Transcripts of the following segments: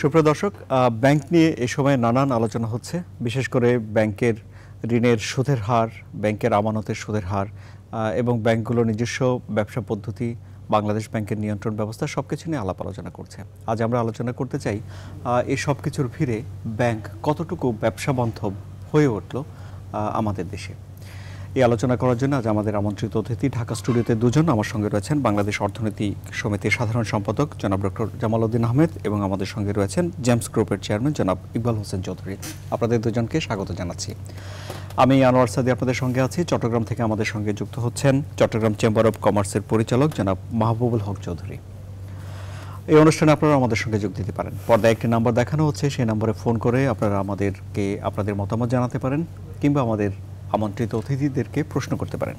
সুপ্রদর্শক bank নিয়ে এ সময় নানান আলোচনা হচ্ছে বিশেষ করে ব্যাংকের ঋণের সুদের হার ব্যাংকের আমানতের সুদের হার এবং ব্যাংকগুলোর নিজস্ব ব্যবসা পদ্ধতি বাংলাদেশ ব্যাংকের নিয়ন্ত্রণ ব্যবস্থা সব কিছু নিয়ে আলাপ আলোচনা করছে আজ আমরা আলোচনা করতে চাই এই সব কিছুর ভিড়ে ব্যাংক কতটুকু ব্যবসা বান্ধব হয়ে উঠল আমাদের দেশে এই আলোচনা করার জন্য আজ আমাদের আমন্ত্রিত অতিথি ঢাকা স্টুডিওতে দুজন আমার সঙ্গে রয়েছেন বাংলাদেশ অর্থনীতি সমিতির সাধারণ সম্পাদক জনাব ডক্টর জামাল উদ্দিন আহমেদ এবং আমাদের সঙ্গে রয়েছেন জেমস গ্রুপের চেয়ারম্যান জনাব ইকবাল হোসেন চৌধুরী আপনাদের দুজনকে স্বাগত জানাচ্ছি আমি আনোয়ার সাদি আপনাদের সঙ্গে আছি চট্টগ্রাম থেকে আমাদের সঙ্গে যুক্ত হচ্ছেন চট্টগ্রাম চেম্বার অব কমার্সের পরিচালক জনাব মাহবুবুল হক চৌধুরী এই অনুষ্ঠানে আপনারা আমাদের সঙ্গে যোগ দিতে পারেন পর্দায় একটি নাম্বার দেখানো হচ্ছে সেই নম্বরে ফোন করে আপনারা আমাদেরকে আপনাদের মতামত জানাতে পারেন কিংবা আমাদের আমন্ত্রিত অতিথিদেরকে প্রশ্ন করতে পারেন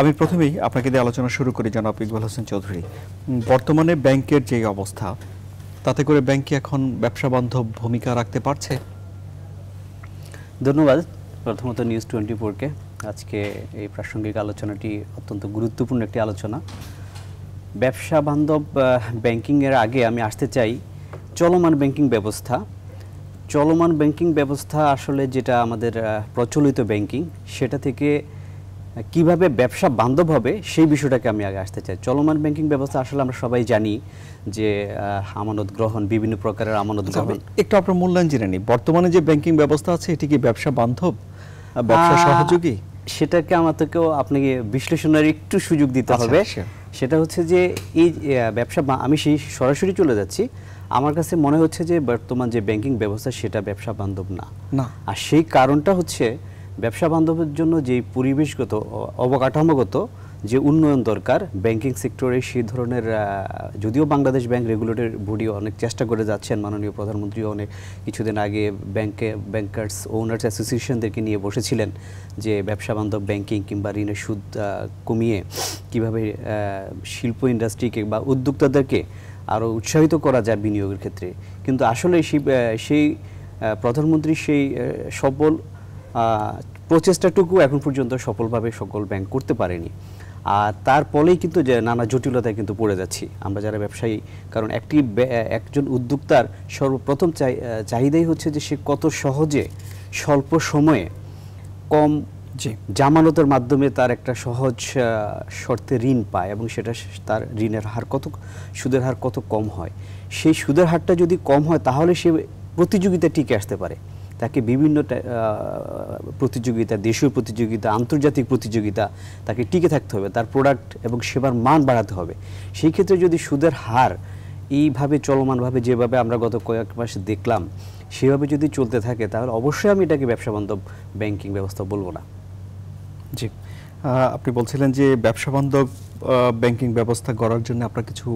আমি প্রথমেই আপনাকে দিয়ে আলোচনা শুরু করি জনাব ইকবাল হোসেন চৌধুরী বর্তমানে ব্যাংকের যে অবস্থা তাতে করে ব্যাংক এখন ব্যবসা বান্ধব ভূমিকা রাখতে পারছে ধন্যবাদ প্রথমত নিউজ টোয়েন্টি ফোরকে আজকে এই প্রাসঙ্গিক আলোচনাটি অত্যন্ত গুরুত্বপূর্ণ একটি আলোচনা ব্যবসা বান্ধব ব্যাংকিংয়ের আগে আমি আসতে চাই চলমান ব্যাংকিং ব্যবস্থা চলমান ব্যাংকিং ব্যবস্থা আসলে যেটা আমাদের প্রচলিত ব্যাংকিং সেটা থেকে কিভাবে ব্যবসা বান্ধব হবে সেই বিষয়টাকে আমি আগে আসতে চাই চলমান ব্যাংকিং ব্যবস্থা আসলে আমরা সবাই জানি যে আমানত গ্রহণ বিভিন্ন প্রকারের আমানত আচ্ছা, গ্রহণ একটু আপনার মূল্যায়ন জেনে নিই বর্তমানে যে ব্যাংকিং ব্যবস্থা আছে এটি কি ব্যবসা বান্ধব ব্যবসা সহযোগী সেটাকে আমাদেরকেও আপনাকে বিশ্লেষণের একটু সুযোগ দিতে আচ্ছা, হবে সেটা হচ্ছে যে এই ব্যবসা আমি সেই সরাসরি চলে যাচ্ছি আমার কাছে মনে হচ্ছে যে বর্তমান যে ব্যাংকিং ব্যবস্থা সেটা ব্যবসা বান্ধব না না আর সেই কারণটা হচ্ছে ব্যবসা বান্ধবের জন্য যে পরিবেশগত অবকাঠামোগত যে উন্নয়ন দরকার ব্যাংকিং সেক্টরে সেই ধরনের যদিও বাংলাদেশ ব্যাংক রেগুলেটর বডি অনেক চেষ্টা করে যাচ্ছেন মাননীয় প্রধানমন্ত্রী অনেক কিছুদিন আগে ব্যাংকে ব্যাংকার্স ওনার্স অ্যাসোসিয়েশনদেরকে নিয়ে বসেছিলেন যে ব্যবসা বান্ধব ব্যাংকিং কিংবা ঋণের সুদ কমিয়ে কিভাবে শিল্প ইন্ডাস্ট্রিকে বা উদ্যোক্তাদেরকে আরও উৎসাহিত করা যায় বিনিয়োগের ক্ষেত্রে কিন্তু আসলে সেই সেই প্রধানমন্ত্রী সেই সফল প্রচেষ্টাটুকু এখন পর্যন্ত সফলভাবে সকল ব্যাংক করতে পারেনি আর তার ফলেই কিন্তু যে নানা জটিলতায় কিন্তু পড়ে যাচ্ছি আমরা যারা ব্যবসায়ী কারণ একটি একজন উদ্যোক্তার সর্বপ্রথম চাহিদাই হচ্ছে যে সে কত সহজে স্বল্প সময়ে কম জামানতের মাধ্যমে তার একটা সহজ শর্তে ঋণ পায় এবং সেটা তার ঋণের হার কত সুদের হার কত কম হয় সেই সুদের হারটা যদি কম হয় তাহলে সে প্রতিযোগিতা টিকে আসতে পারে তাকে বিভিন্ন প্রতিযোগিতা দেশীয় প্রতিযোগিতা আন্তর্জাতিক প্রতিযোগিতা তাকে টিকে থাকতে হবে তার প্রোডাক্ট এবং সেবার মান বাড়াতে হবে সেই ক্ষেত্রে যদি সুদের হার এইভাবে চলমানভাবে যেভাবে আমরা গত কয়েক মাস দেখলাম সেভাবে যদি চলতে থাকে তাহলে অবশ্যই আমি এটাকে ব্যবসা বান্ধব ব্যাংকিং ব্যবস্থা বলবো না জি আপনি বলছিলেন যে ব্যবসা বান্ধব ব্যাংকিং ব্যবস্থা গড়ার জন্য আপনার কিছু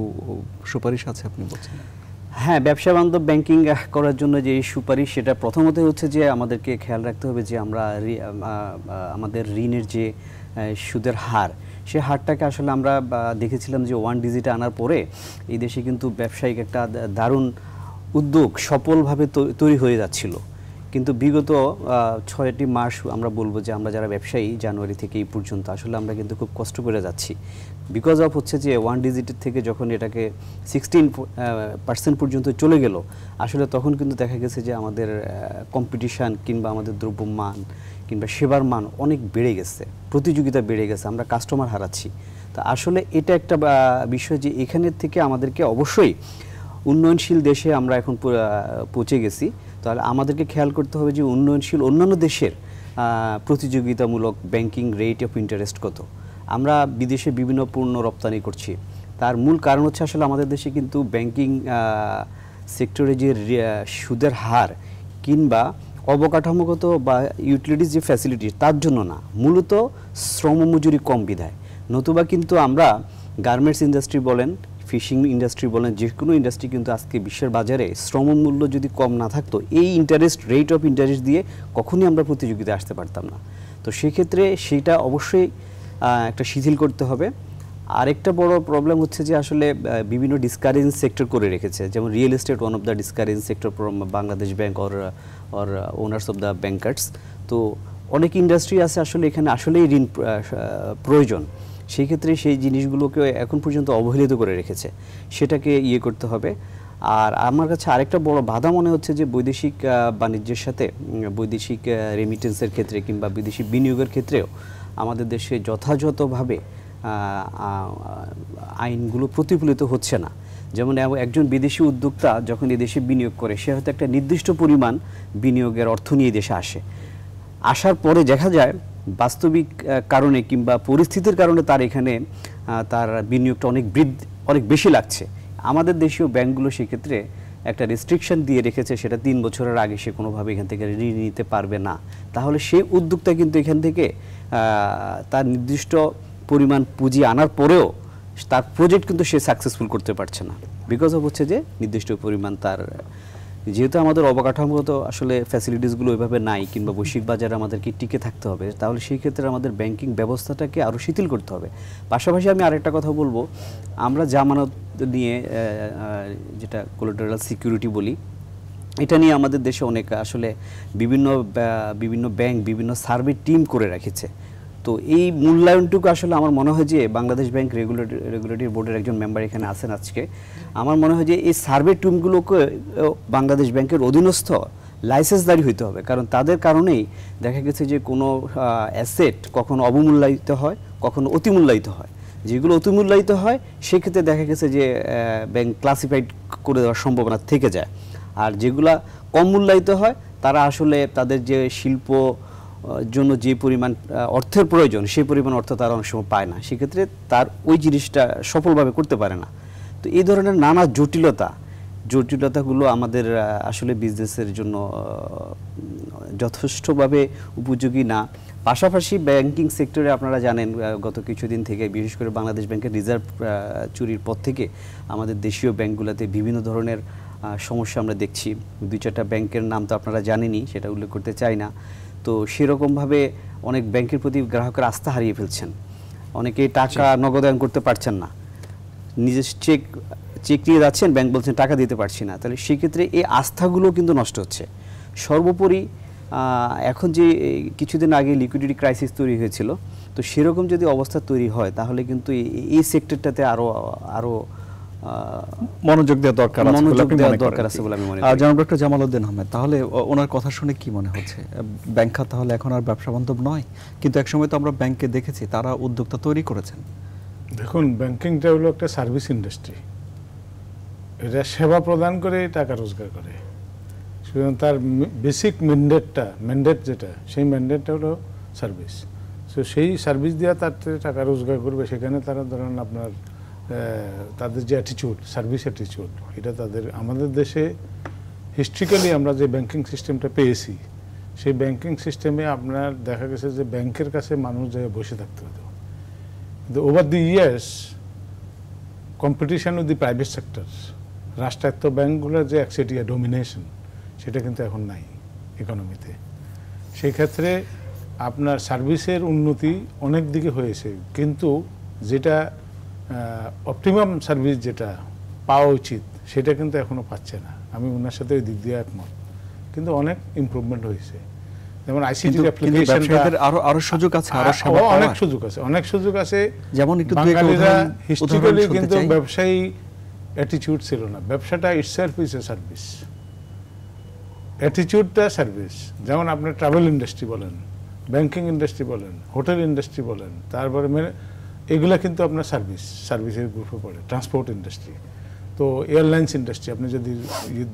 সুপারিশ আছে আপনি বলছিলেন হ্যাঁ ব্যবসা বান্ধব ব্যাংকিং করার জন্য যে সুপারিশ সেটা প্রথমত হচ্ছে যে আমাদেরকে খেয়াল রাখতে হবে যে আমরা আমাদের ঋণের যে সুদের হার সে হারটাকে আসলে আমরা দেখেছিলাম যে ওয়ান ডিজিটে আনার পরে এই দেশে কিন্তু ব্যবসায়িক একটা দারুণ উদ্যোগ সফলভাবে তৈরি হয়ে যাচ্ছিলো কিন্তু বিগত ছয়টি মাস আমরা বলবো যে আমরা যারা ব্যবসায়ী জানুয়ারি থেকে এই পর্যন্ত আসলে আমরা কিন্তু খুব কষ্ট করে যাচ্ছি বিকজ অফ হচ্ছে যে ওয়ান ডিজিটের থেকে যখন এটাকে সিক্সটিন পার্সেন্ট পর্যন্ত চলে গেল আসলে তখন কিন্তু দেখা গেছে যে আমাদের কম্পিটিশান কিংবা আমাদের দ্রব্য মান কিংবা সেবার মান অনেক বেড়ে গেছে প্রতিযোগিতা বেড়ে গেছে আমরা কাস্টমার হারাচ্ছি তা আসলে এটা একটা বিষয় যে এখানের থেকে আমাদেরকে অবশ্যই উন্নয়নশীল দেশে আমরা এখন পৌঁছে গেছি তাহলে আমাদেরকে খেয়াল করতে হবে যে উন্নয়নশীল অন্যান্য দেশের প্রতিযোগিতামূলক ব্যাংকিং রেট অফ ইন্টারেস্ট কত আমরা বিদেশে বিভিন্ন পণ্য রপ্তানি করছি তার মূল কারণ হচ্ছে আসলে আমাদের দেশে কিন্তু ব্যাংকিং সেক্টরে যে সুদের হার কিংবা অবকাঠামোগত বা ইউটিলিটিস যে ফ্যাসিলিটি তার জন্য না মূলত শ্রম মজুরি কম বিধায় নতুবা কিন্তু আমরা গার্মেন্টস ইন্ডাস্ট্রি বলেন ফিশিং ইন্ডাস্ট্রি বলেন যে কোনো ইন্ডাস্ট্রি কিন্তু আজকে বিশ্বের বাজারে শ্রম মূল্য যদি কম না থাকতো এই ইন্টারেস্ট রেট অফ ইন্টারেস্ট দিয়ে কখনই আমরা প্রতিযোগিতায় আসতে পারতাম না তো সেক্ষেত্রে সেটা অবশ্যই একটা শিথিল করতে হবে আরেকটা বড় প্রবলেম হচ্ছে যে আসলে বিভিন্ন ডিসকারেন্স সেক্টর করে রেখেছে যেমন real estate one of the ডিসকারেন্স sector Bangladesh bank or or owners of the bankers তো অনেক ইন্ডাস্ট্রি আছে আসলে এখানে আসলেই ঋণ প্রয়োজন সেই ক্ষেত্রে সেই জিনিসগুলোকে এখন পর্যন্ত অবহেলিত করে রেখেছে সেটাকে ইয়ে করতে হবে আর আমার কাছে আরেকটা বড় বাধা মনে হচ্ছে যে বৈদেশিক বাণিজ্যের সাথে বৈদেশিক রেমিটেন্সের ক্ষেত্রে কিংবা বিদেশি বিনিয়োগের ক্ষেত্রেও আমাদের দেশে যথাযথভাবে আইনগুলো প্রতিফলিত হচ্ছে না যেমন একজন বিদেশি উদ্যোক্তা যখন এদেশে বিনিয়োগ করে সে হয়তো একটা নির্দিষ্ট পরিমাণ বিনিয়োগের অর্থ নিয়ে দেশে আসে আসার পরে দেখা যায় বাস্তবিক কারণে কিংবা পরিস্থিতির কারণে তার এখানে তার বিনিয়োগটা অনেক বৃদ্ধি অনেক বেশি লাগছে আমাদের দেশীয় ব্যাংকগুলো সেক্ষেত্রে একটা রেস্ট্রিকশন দিয়ে রেখেছে সেটা তিন বছরের আগে সে কোনোভাবে এখান থেকে ঋণ নিতে পারবে না তাহলে সে উদ্যোক্তা কিন্তু এখান থেকে তার নির্দিষ্ট পরিমাণ পুঁজি আনার পরেও তার প্রজেক্ট কিন্তু সে সাকসেসফুল করতে পারছে না বিকজ অফ হচ্ছে যে নির্দিষ্ট পরিমাণ তার যেহেতু আমাদের অবকাঠামোগত আসলে ফ্যাসিলিটিসগুলো ওইভাবে নাই কিংবা বৈশ্বিক বাজারে আমাদেরকে টিকে থাকতে হবে তাহলে সেই ক্ষেত্রে আমাদের ব্যাংকিং ব্যবস্থাটাকে আরও শিথিল করতে হবে পাশাপাশি আমি আরেকটা কথা বলবো আমরা জামানত নিয়ে যেটা কোলেটারাল সিকিউরিটি বলি এটা নিয়ে আমাদের দেশে অনেক আসলে বিভিন্ন বিভিন্ন ব্যাংক বিভিন্ন সার্ভে টিম করে রেখেছে তো এই মূল্যায়নটুকু আসলে আমার মনে হয় যে বাংলাদেশ ব্যাংক রেগুলেটর রেগুলেটরি বোর্ডের একজন মেম্বার এখানে আছেন আজকে আমার মনে হয় যে এই সার্ভে টিমগুলোকে বাংলাদেশ ব্যাংকের অধীনস্থ লাইসেন্সদারি হইতে হবে কারণ তাদের কারণেই দেখা গেছে যে কোনো অ্যাসেট কখন অবমূল্যায়িত হয় কখনো অতিমূল্যায়িত হয় যেগুলো অতিমূল্যায়িত হয় সেক্ষেত্রে দেখা গেছে যে ব্যাংক ক্লাসিফাইড করে দেওয়ার সম্ভাবনা থেকে যায় আর যেগুলা কম মূল্যায়িত হয় তারা আসলে তাদের যে শিল্প জন্য যে পরিমাণ অর্থের প্রয়োজন সেই পরিমাণ অর্থ তারা অনেক সময় পায় না সেক্ষেত্রে তার ওই জিনিসটা সফলভাবে করতে পারে না তো এই ধরনের নানা জটিলতা জটিলতাগুলো আমাদের আসলে বিজনেসের জন্য যথেষ্টভাবে উপযোগী না পাশাপাশি ব্যাংকিং সেক্টরে আপনারা জানেন গত কিছুদিন থেকে বিশেষ করে বাংলাদেশ ব্যাংকের রিজার্ভ চুরির পর থেকে আমাদের দেশীয় ব্যাংকগুলোতে বিভিন্ন ধরনের সমস্যা আমরা দেখছি দুই চারটা ব্যাংকের নাম তো আপনারা জানেনই সেটা উল্লেখ করতে চাই না তো সেরকমভাবে অনেক ব্যাংকের প্রতি গ্রাহকের আস্থা হারিয়ে ফেলছেন অনেকে টাকা নগদায়ন করতে পারছেন না নিজের চেক চেক নিয়ে যাচ্ছেন ব্যাংক বলছেন টাকা দিতে পারছি না তাহলে সেক্ষেত্রে এই আস্থাগুলো কিন্তু নষ্ট হচ্ছে সর্বোপরি এখন যে কিছুদিন আগে লিকুইডিটি ক্রাইসিস তৈরি হয়েছিল তো সেরকম যদি অবস্থা তৈরি হয় তাহলে কিন্তু এই সেক্টরটাতে আরও আরও মনোযোগ দেওয়া দরকার আছে মনোযোগ দেওয়া দরকার আছে বলে আমি মনে করি জনাব ডক্টর জামাল উদ্দিন আহমেদ তাহলে ওনার কথা শুনে কি মনে হচ্ছে ব্যাংক খাত তাহলে এখন আর ব্যবসা বান্ধব নয় কিন্তু একসময় তো আমরা ব্যাংকে দেখেছি তারা উদ্যোক্তা তৈরি করেছেন দেখুন ব্যাংকিংটা হলো একটা সার্ভিস ইন্ডাস্ট্রি এটা সেবা প্রদান করে টাকা রোজগার করে সুতরাং তার বেসিক ম্যান্ডেটটা ম্যান্ডেট যেটা সেই ম্যান্ডেটটা হলো সার্ভিস তো সেই সার্ভিস দেওয়া তার টাকা রোজগার করবে সেখানে তারা ধরেন আপনার তাদের যে অ্যাটিচিউড সার্ভিস অ্যাটিচিউড এটা তাদের আমাদের দেশে হিস্ট্রিক্যালি আমরা যে ব্যাংকিং সিস্টেমটা পেয়েছি সেই ব্যাংকিং সিস্টেমে আপনার দেখা গেছে যে ব্যাংকের কাছে মানুষ যায় বসে থাকতে হতো কিন্তু over the years competition with the private sector রাষ্ট্রায়ত্ত ব্যাংকগুলোর যে একসেটিয়া ডোমিনেশন সেটা কিন্তু এখন নাই ইকোনমিতে সেই ক্ষেত্রে আপনার সার্ভিসের উন্নতি অনেক দিকে হয়েছে কিন্তু যেটা অপটিমাম সার্ভিস যেটা পাওয়া উচিত সেটা কিন্তু এখনও পাচ্ছে না আমি ওনার সাথে ওই দিক দিয়ে একমত কিন্তু অনেক ইম্প্রুভমেন্ট হয়েছে যেমন আইসিটির অ্যাপ্লিকেশনটা আরো আরো সুযোগ আছে আরো অনেক সুযোগ আছে অনেক সুযোগ আছে যেমন একটু বাঙালিরা হিস্ট্রিক্যালি কিন্তু ব্যবসায়ী অ্যাটিটিউড ছিল না ব্যবসাটা ইটসেলফ ইজ এ সার্ভিস অ্যাটিটিউডটা সার্ভিস যেমন আপনি ট্রাভেল ইন্ডাস্ট্রি বলেন ব্যাংকিং ইন্ডাস্ট্রি বলেন হোটেল ইন্ডাস্ট্রি বলেন তারপরে এগুলা কিন্তু আপনার সার্ভিস সার্ভিসের গ্রুপে পড়ে ট্রান্সপোর্ট ইন্ডাস্ট্রি তো এয়ারলাইন্স ইন্ডাস্ট্রি আপনি যদি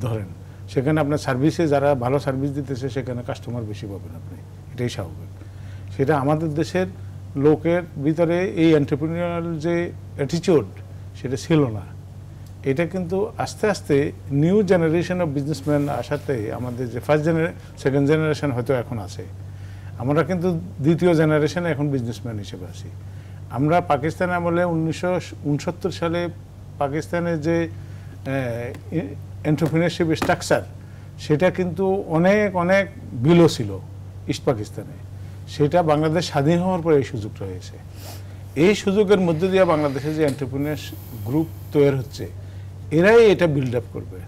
ধরেন সেখানে আপনার সার্ভিসে যারা ভালো সার্ভিস দিতেছে সেখানে কাস্টমার বেশি পাবেন আপনি এটাই স্বাভাবিক সেটা আমাদের দেশের লোকের ভিতরে এই এন্টারপ্রিনিয়াল যে অ্যাটিচিউড সেটা ছিল না এটা কিন্তু আস্তে আস্তে নিউ জেনারেশন অফ বিজনেসম্যান আসাতে আমাদের যে ফার্স্ট জেনারে সেকেন্ড জেনারেশন হয়তো এখন আছে আমরা কিন্তু দ্বিতীয় জেনারেশনে এখন বিজনেসম্যান হিসেবে আছি আমরা পাকিস্তান আমলে উনিশশো সালে পাকিস্তানের যে এন্টারপ্রিনারশিপ স্ট্রাকচার সেটা কিন্তু অনেক অনেক বিলো ছিল ইস্ট পাকিস্তানে সেটা বাংলাদেশ স্বাধীন হওয়ার পরে এই সুযোগটা হয়েছে এই সুযোগের মধ্যে দিয়ে বাংলাদেশে যে এন্টারপ্রিনার গ্রুপ তৈরি হচ্ছে এরাই এটা বিল্ড আপ করবে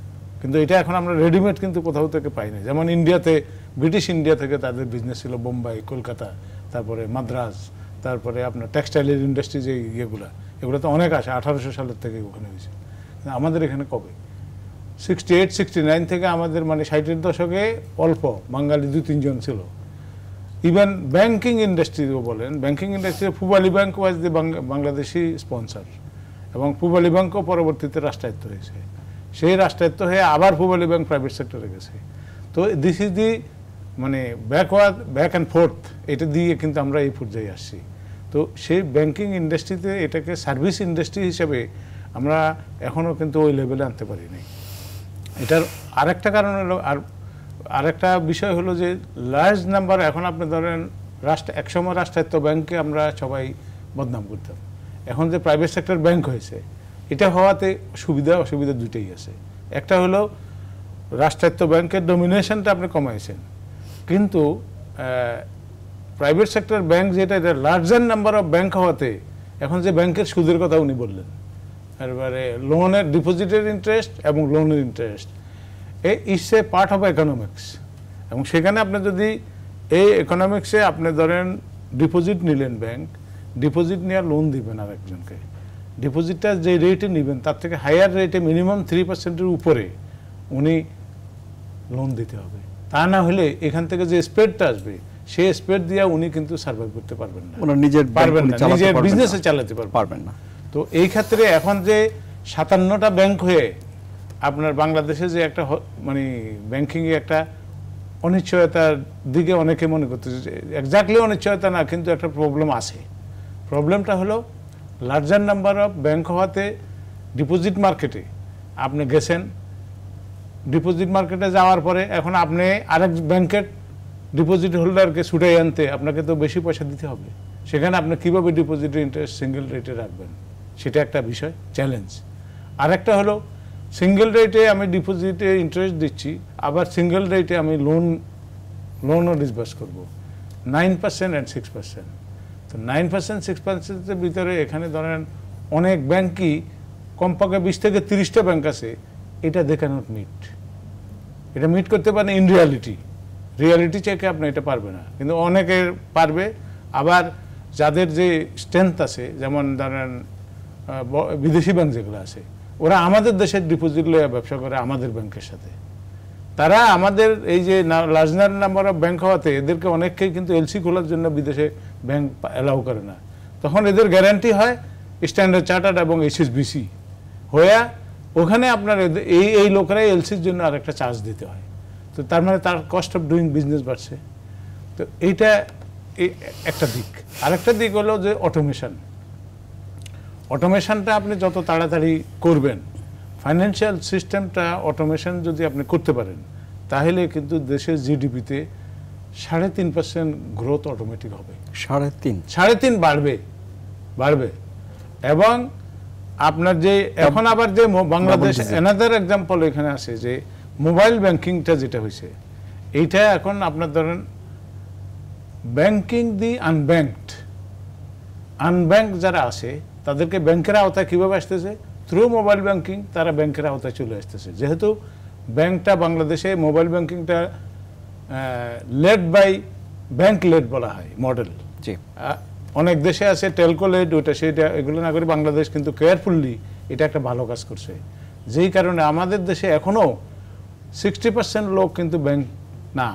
কিন্তু এটা এখন আমরা রেডিমেড কিন্তু কোথাও থেকে পাই না যেমন ইন্ডিয়াতে ব্রিটিশ ইন্ডিয়া থেকে তাদের বিজনেস ছিল বোম্বাই কলকাতা তারপরে মাদ্রাজ তারপরে আপনার টেক্সটাইলের ইন্ডাস্ট্রি যে ইয়েগুলো এগুলো তো অনেক আসে আঠারোশো সালের থেকে ওখানে হয়েছে আমাদের এখানে কবে সিক্সটি এইট সিক্সটি নাইন থেকে আমাদের মানে ষাটের দশকে অল্প বাঙালি দু তিনজন ছিল ইভেন ব্যাংকিং ইন্ডাস্ট্রিও বলেন banking industry Pubali bank was the Bangladeshi sponsor এবং পুবালি ব্যাঙ্কও পরবর্তীতে রাষ্ট্রায়ত্ত হয়েছে সেই রাষ্ট্রায়ত্ত হয়ে আবার পুবালি ব্যাংক প্রাইভেট সেক্টরে গেছে তো দিস ইজ দি মানে ব্যাকওয়ার্ড ব্যাক অ্যান্ড ফোর্থ এটা দিয়ে কিন্তু আমরা এই পর্যায়ে আসছি তো সেই ব্যাংকিং ইন্ডাস্ট্রিতে এটাকে সার্ভিস ইন্ডাস্ট্রি হিসেবে আমরা এখনও কিন্তু ওই লেভেলে আনতে পারিনি এটার আরেকটা কারণ হলো আর আরেকটা বিষয় হলো যে লার্জ নাম্বার এখন আপনি ধরেন রাষ্ট্র একসময় রাষ্ট্রায়ত্ত ব্যাংকে আমরা সবাই বদনাম করতাম এখন যে প্রাইভেট সেক্টর ব্যাংক হয়েছে এটা হওয়াতে সুবিধা অসুবিধা দুটোই আছে একটা হলো রাষ্ট্রায়ত্ত ব্যাংকের ডমিনেশনটা আপনি কমাইছেন কিন্তু প্রাইভেট সেক্টর ব্যাংক যেটা এটা লার্জার নাম্বার অফ ব্যাংক হওয়াতে এখন যে ব্যাংকের সুদের কথা উনি বললেন এবারে লোনের ডিপোজিটের ইন্টারেস্ট এবং লোনের ইন্টারেস্ট এই is a part of economics এবং সেখানে আপনি যদি এই ইকোনমিক্সে আপনি ধরেন ডিপোজিট নিলেন ব্যাংক ডিপোজিট নিয়ে লোন দিবেন আর একজনকে ডিপোজিটটা যে রেটে নেবেন তার থেকে হায়ার রেটে মিনিমাম থ্রি পার্সেন্টের উপরে উনি লোন দিতে হবে তা না হলে এখান থেকে যে স্প্রেডটা আসবে সেই স্পেড দিয়ে উনি কিন্তু সার্ভাইভ করতে পারবেন না নিজের পারবেন না নিজের বিজনেসে চালাতে পারবেন না তো এই ক্ষেত্রে এখন যে সাতান্নটা ব্যাংক হয়ে আপনার বাংলাদেশে যে একটা মানে ব্যাংকিং একটা অনিশ্চয়তার দিকে অনেকে মনে করতেছে একজাক্টলি অনিশ্চয়তা না কিন্তু একটা প্রবলেম আছে প্রবলেমটা হলো লার্জার নাম্বার অফ ব্যাংক হওয়াতে ডিপোজিট মার্কেটে আপনি গেছেন ডিপোজিট মার্কেটে যাওয়ার পরে এখন আপনি আরেক ব্যাংকের ডিপোজিট হোল্ডারকে ছুটাই আনতে আপনাকে তো বেশি পয়সা দিতে হবে সেখানে আপনি কীভাবে ডিপোজিটের ইন্টারেস্ট সিঙ্গেল রেটে রাখবেন সেটা একটা বিষয় চ্যালেঞ্জ আর একটা হলো সিঙ্গেল রেটে আমি ডিপোজিটে ইন্টারেস্ট দিচ্ছি আবার সিঙ্গেল রেটে আমি লোন লোনও ডিসবাস করব nine percent and six percent তো নাইন পার্সেন্ট সিক্স পার্সেন্টের ভিতরে এখানে ধরেন অনেক ব্যাংকই কমপক্ষে বিশ থেকে তিরিশটা ব্যাংক আছে এটা দে ক্যানট মিট এটা মিট করতে পারে ইন রিয়ালিটি রিয়ালিটি চেকে আপনি এটা পারবে না কিন্তু অনেকে পারবে আবার যাদের যে স্ট্রেংথ আছে যেমন ধরেন বিদেশি ব্যাংক যেগুলো আছে ওরা আমাদের দেশের ডিপোজিট লয়ে ব্যবসা করে আমাদের ব্যাংকের সাথে তারা আমাদের এই যে লার্জনার নাম্বার অফ ব্যাংক হওয়াতে এদেরকে অনেককেই কিন্তু এলসি খোলার জন্য বিদেশে ব্যাংক অ্যালাউ করে না তখন এদের গ্যারান্টি হয় স্ট্যান্ডার্ড চার্টার্ড এবং এইচএসবিসি হয়ে ওখানে আপনার এই এই লোকেরাই এলসির জন্য আরেকটা চার্জ দিতে হয় তো তার মানে তার কস্ট অফ ডুইং বিজনেস বাড়ছে তো এইটা একটা দিক আরেকটা দিক হলো যে অটোমেশন অটোমেশনটা আপনি যত তাড়াতাড়ি করবেন ফাইন্যান্সিয়াল সিস্টেমটা অটোমেশন যদি আপনি করতে পারেন তাহলে কিন্তু দেশের জিডিপিতে সাড়ে তিন পার্সেন্ট গ্রোথ অটোমেটিক হবে সাড়ে তিন সাড়ে তিন বাড়বে বাড়বে এবং আপনার যে এখন আবার যে বাংলাদেশ এনাদার এক্সাম্পল এখানে আছে যে মোবাইল ব্যাংকিংটা যেটা হয়েছে এইটা এখন আপনার ধরেন ব্যাংকিং দি আনব্যাংকড আনব্যাংক যারা আছে তাদেরকে ব্যাংকের আওতায় কীভাবে আসতেছে থ্রু মোবাইল ব্যাংকিং তারা ব্যাংকের আওতায় চলে আসতেছে যেহেতু ব্যাংকটা বাংলাদেশে মোবাইল ব্যাংকিংটা লেড বাই ব্যাংক লেড বলা হয় মডেল অনেক দেশে আছে টেলকো লেড ওইটা সেটা এগুলো না করে বাংলাদেশ কিন্তু কেয়ারফুললি এটা একটা ভালো কাজ করছে যেই কারণে আমাদের দেশে এখনও সিক্সটি পার্সেন্ট লোক কিন্তু ব্যাংক না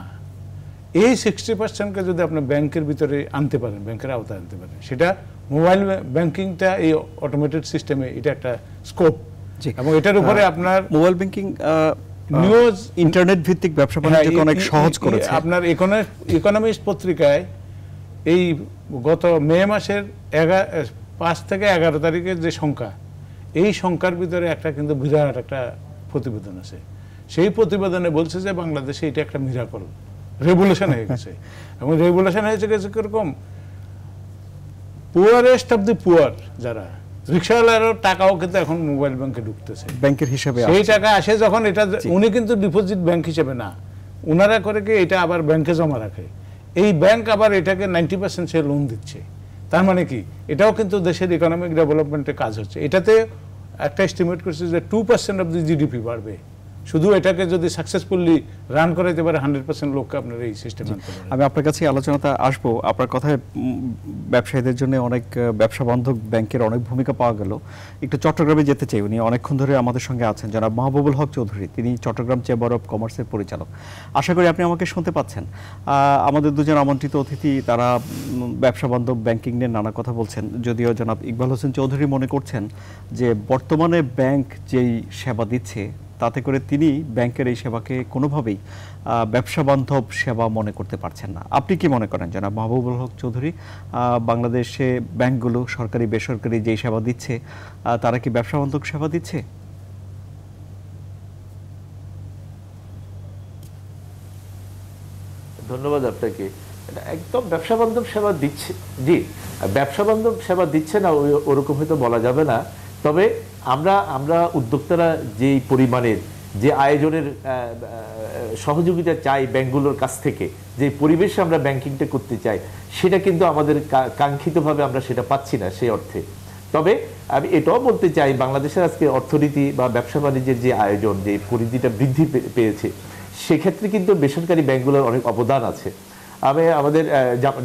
এই সিক্সটি পার্সেন্টকে যদি আপনি ব্যাংকের ভিতরে আনতে পারেন ব্যাংকের আওতায় আনতে পারেন সেটা মোবাইল ব্যাংকিংটা এই অটোমেটেড সিস্টেমে এটা একটা স্কোপ এবং এটার উপরে আপনার মোবাইল ব্যাংকিং নিউজ ইন্টারনেট ভিত্তিক ব্যবসা হ্যাঁ, বাণিজ্য অনেক সহজ করেছে আপনার ইকোনমিস্ট পত্রিকায় এই গত মে মাসের এগারো পাঁচ থেকে এগারো তারিখের যে সংখ্যা এই সংখ্যার ভিতরে একটা কিন্তু বিরাট একটা প্রতিবেদন আছে সেই প্রতিবেদনে বলছে যে বাংলাদেশে এটা একটা মিরাকল রেভলিউশন হয়ে গেছে এবং রেভলিউশন হয়েছে গেছে কিরকম পুয়ারেস্ট অফ দি পুয়ার যারা টাকাও কিন্তু এখন মোবাইল ব্যাংকে ঢুকতেছে ব্যাংকের হিসাবে সেই টাকা আসে যখন এটা উনি কিন্তু ডিপোজিট ব্যাংক হিসেবে না ওনারা করে কি এটা আবার ব্যাংকে জমা রাখে এই ব্যাংক আবার এটাকে নাইনটি পার্সেন্ট সে লোন দিচ্ছে তার মানে কি এটাও কিন্তু দেশের ইকোনমিক ডেভেলপমেন্টে কাজ হচ্ছে এটাতে একটা এস্টিমেট করছে যে two percent of the GDP বাড়বে শুধু এটাকে যদি সাকসেসফুলি রান করাইতে পারে হান্ড্রেড পার্সেন্ট লোককে আপনার এই সিস্টেম আমি আপনার কাছে আলোচনাতে আসবো আপনার কথায় ব্যবসায়ীদের জন্য অনেক ব্যবসা বান্ধব ব্যাংকের অনেক ভূমিকা পাওয়া গেল একটু চট্টগ্রামে যেতে চাই উনি অনেকক্ষণ ধরে আমাদের সঙ্গে আছেন জনাব মাহবুবুল হক চৌধুরী তিনি চট্টগ্রাম চেম্বার অফ কমার্সের পরিচালক আশা করি আপনি আমাকে শুনতে পাচ্ছেন আমাদের দুজন আমন্ত্রিত অতিথি তারা ব্যবসা বান্ধব ব্যাংকিং নিয়ে নানা কথা বলছেন যদিও জনাব ইকবাল হোসেন চৌধুরী মনে করছেন যে বর্তমানে ব্যাংক যেই সেবা দিচ্ছে তাতে করে তিনি ব্যাংকের এই সেবাকে কোনোভাবেই ব্যবসা বান্ধব সেবা মনে করতে পারছেন না আপনি কি মনে করেন জনাব মাহবুবুল হক চৌধুরী বাংলাদেশে ব্যাংকগুলো সরকারি বেসরকারি যেই সেবা দিচ্ছে তারা কি ব্যবসা বান্ধব সেবা দিচ্ছে ধন্যবাদ আপনাকে একদম ব্যবসা বান্ধব সেবা দিচ্ছে জি ব্যবসা বান্ধব সেবা দিচ্ছে না ওরকম হয়তো বলা যাবে না তবে আমরা আমরা উদ্যোক্তারা যেই পরিমাণের যে আয়োজনের সহযোগিতা চাই ব্যাংকগুলোর কাছ থেকে যে পরিবেশে আমরা ব্যাংকিংটা করতে চাই সেটা কিন্তু আমাদের কাঙ্ক্ষিতভাবে আমরা সেটা পাচ্ছি না সেই অর্থে তবে আমি এটাও বলতে চাই বাংলাদেশের আজকে অর্থনীতি বা ব্যবসা বাণিজ্যের যে আয়োজন যে পরিধিটা বৃদ্ধি পেয়েছে সেক্ষেত্রে কিন্তু বেসরকারি ব্যাংকগুলোর অনেক অবদান আছে আমি আমাদের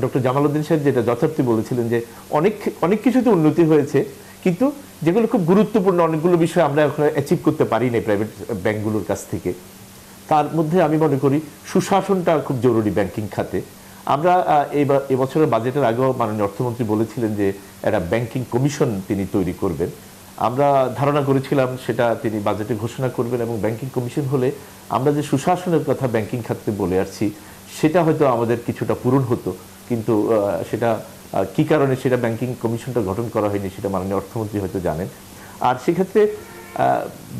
ডক্টর জামালউদ্দিন সাহেব যেটা যথার্থ বলেছিলেন যে অনেক অনেক কিছুতে উন্নতি হয়েছে কিন্তু যেগুলো খুব গুরুত্বপূর্ণ অনেকগুলো বিষয় আমরা এখন অ্যাচিভ করতে পারি না প্রাইভেট ব্যাঙ্কগুলোর কাছ থেকে তার মধ্যে আমি মনে করি সুশাসনটা খুব জরুরি ব্যাংকিং খাতে আমরা এবার এবছরের বাজেটের আগেও মাননীয় অর্থমন্ত্রী বলেছিলেন যে একটা ব্যাংকিং কমিশন তিনি তৈরি করবেন আমরা ধারণা করেছিলাম সেটা তিনি বাজেটে ঘোষণা করবেন এবং ব্যাংকিং কমিশন হলে আমরা যে সুশাসনের কথা ব্যাংকিং খাতে বলে আসছি সেটা হয়তো আমাদের কিছুটা পূরণ হতো কিন্তু সেটা কি কারণে সেটা ব্যাংকিং কমিশনটা গঠন করা হয়নি সেটা মাননীয় অর্থমন্ত্রী হয়তো জানেন আর সেক্ষেত্রে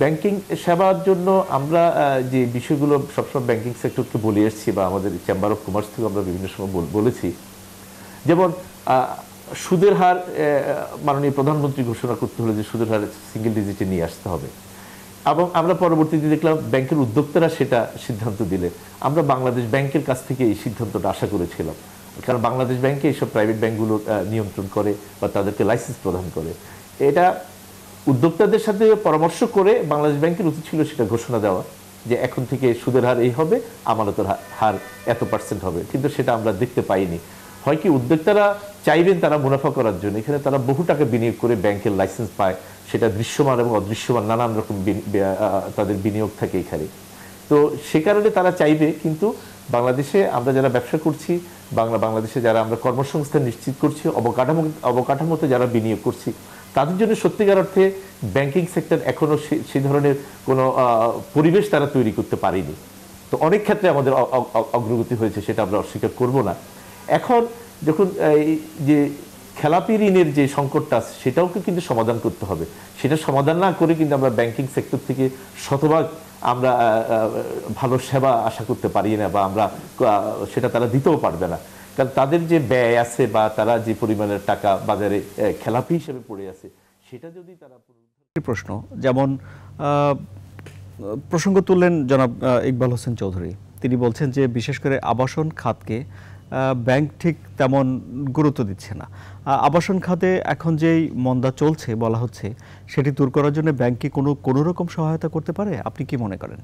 ব্যাংকিং সেবার জন্য আমরা যে বিষয়গুলো সবসময় ব্যাংকিং সেক্টরকে বলে এসেছি বা আমাদের চেম্বার অফ কমার্স থেকে আমরা বিভিন্ন সময় বলেছি যেমন সুদের হার মাননীয় প্রধানমন্ত্রী ঘোষণা করতে হলে যে সুদের হার সিঙ্গেল ডিজিটে নিয়ে আসতে হবে এবং আমরা পরবর্তীতে দেখলাম ব্যাংকের উদ্যোক্তারা সেটা সিদ্ধান্ত দিলে আমরা বাংলাদেশ ব্যাংকের কাছ থেকে এই সিদ্ধান্তটা আশা করেছিলাম কারণ বাংলাদেশ ব্যাংকে এইসব প্রাইভেট ব্যাঙ্কগুলো নিয়ন্ত্রণ করে বা তাদেরকে লাইসেন্স প্রদান করে এটা উদ্যোক্তাদের সাথে পরামর্শ করে বাংলাদেশ ব্যাংকের উচিত ছিল সেটা ঘোষণা দেওয়া যে এখন থেকে সুদের হার এই হবে আমানতের হার এত পার্সেন্ট হবে কিন্তু সেটা আমরা দেখতে পাইনি হয় কি উদ্যোক্তারা চাইবেন তারা মুনাফা করার জন্য এখানে তারা বহু টাকা বিনিয়োগ করে ব্যাংকের লাইসেন্স পায় সেটা দৃশ্যমান এবং অদৃশ্যমান নানান রকম তাদের বিনিয়োগ থাকে এখানে তো সে কারণে তারা চাইবে কিন্তু বাংলাদেশে আমরা যারা ব্যবসা করছি বাংলা বাংলাদেশে যারা আমরা কর্মসংস্থান নিশ্চিত করছি অবকাঠামো অবকাঠামোতে যারা বিনিয়োগ করছি তাদের জন্য সত্যিকার অর্থে ব্যাংকিং সেক্টর এখনও সে ধরনের কোনো পরিবেশ তারা তৈরি করতে পারেনি তো অনেক ক্ষেত্রে আমাদের অগ্রগতি হয়েছে সেটা আমরা অস্বীকার করব না এখন যখন এই যে খেলাপি ঋণের যে সংকটটা আছে সেটাওকে কিন্তু সমাধান করতে হবে সেটা সমাধান না করে কিন্তু আমরা ব্যাংকিং সেক্টর থেকে শতভাগ আমরা ভালো সেবা আশা করতে পারি না বা আমরা সেটা তারা দিতেও পারবে না কারণ তাদের যে ব্যয় আছে বা তারা যে পরিমাণের টাকা বাজারে খেলাপি হিসেবে পড়ে আছে সেটা যদি তারা প্রশ্ন যেমন প্রসঙ্গ তুললেন জনাব ইকবাল হোসেন চৌধুরী তিনি বলছেন যে বিশেষ করে আবাসন খাতকে ব্যাংক ঠিক তেমন গুরুত্ব দিচ্ছে না আবাসন খাতে এখন যেই মন্দা চলছে বলা হচ্ছে সেটি দূর করার জন্য ব্যাংক কি কোনো কোনো রকম সহায়তা করতে পারে আপনি কি মনে করেন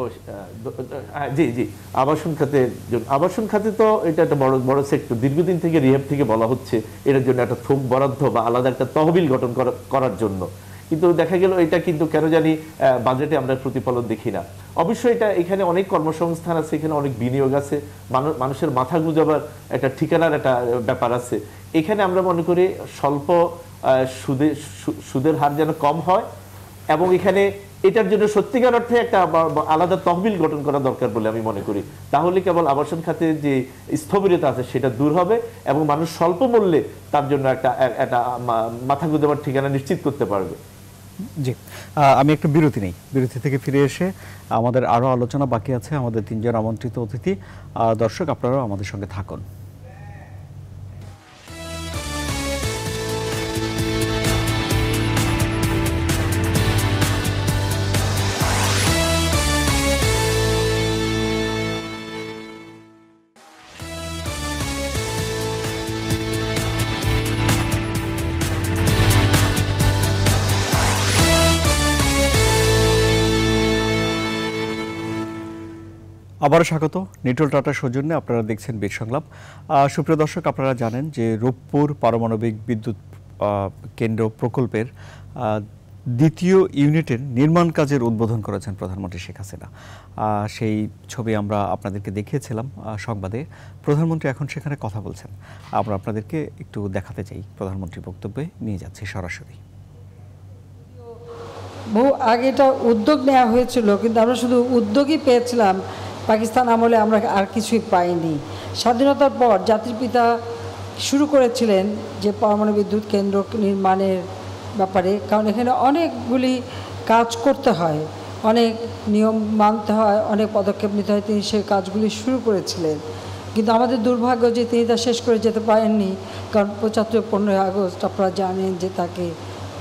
ও জি জি আবাসন খাতের জন্য আবাসন খাতে তো এটা একটা বড় বড় সেক্টর দীর্ঘদিন থেকে রিহ্যাব থেকে বলা হচ্ছে এটার জন্য একটা থোক বরাদ্দ বা আলাদা একটা তহবিল গঠন করার জন্য কিন্তু দেখা গেল এটা কিন্তু কেন জানি বাজেটে আমরা প্রতিফলন দেখি না অবশ্যই এটা এখানে অনেক কর্মসংস্থান আছে এখানে অনেক বিনিয়োগ আছে মানুষের মাথা গুজাবার একটা ঠিকানার একটা ব্যাপার আছে এখানে আমরা মনে করি স্বল্প সুদের সুদের হার যেন কম হয় এবং এখানে এটার জন্য সত্যিকার অর্থে একটা আলাদা তহবিল গঠন করা দরকার বলে আমি মনে করি তাহলে কেবল আবাসন খাতে যে স্থবিরতা আছে সেটা দূর হবে এবং মানুষ স্বল্প মূল্যে তার জন্য একটা একটা মাথা গুদাবার ঠিকানা নিশ্চিত করতে পারবে জি আমি একটু বিরতি নেই বিরতি থেকে ফিরে এসে আমাদের আরও আলোচনা বাকি আছে আমাদের তিনজন আমন্ত্রিত অতিথি দর্শক আপনারাও আমাদের সঙ্গে থাকুন আবারও স্বাগত নিটল টাটার সৌজন্যে আপনারা দেখছেন বেশ সংলাপ সুপ্রিয় দর্শক আপনারা জানেন যে রূপপুর পারমাণবিক বিদ্যুৎ কেন্দ্র প্রকল্পের দ্বিতীয় ইউনিটের নির্মাণ কাজের উদ্বোধন করেছেন প্রধানমন্ত্রী শেখ হাসিনা সেই ছবি আমরা আপনাদেরকে দেখিয়েছিলাম সংবাদে প্রধানমন্ত্রী এখন সেখানে কথা বলছেন আমরা আপনাদেরকে একটু দেখাতে চাই প্রধানমন্ত্রী বক্তব্যে নিয়ে যাচ্ছি সরাসরি বহু আগে এটা উদ্যোগ নেওয়া হয়েছিল কিন্তু আমরা শুধু উদ্যোগই পেয়েছিলাম পাকিস্তান আমলে আমরা আর কিছুই পাইনি স্বাধীনতার পর জাতির পিতা শুরু করেছিলেন যে পরমাণু বিদ্যুৎ কেন্দ্র নির্মাণের ব্যাপারে কারণ এখানে অনেকগুলি কাজ করতে হয় অনেক নিয়ম মানতে হয় অনেক পদক্ষেপ নিতে হয় তিনি সেই কাজগুলি শুরু করেছিলেন কিন্তু আমাদের দুর্ভাগ্য যে তিনি তা শেষ করে যেতে পারেননি কারণ পঁচাত্তর পনেরোই আগস্ট আপনারা জানেন যে তাকে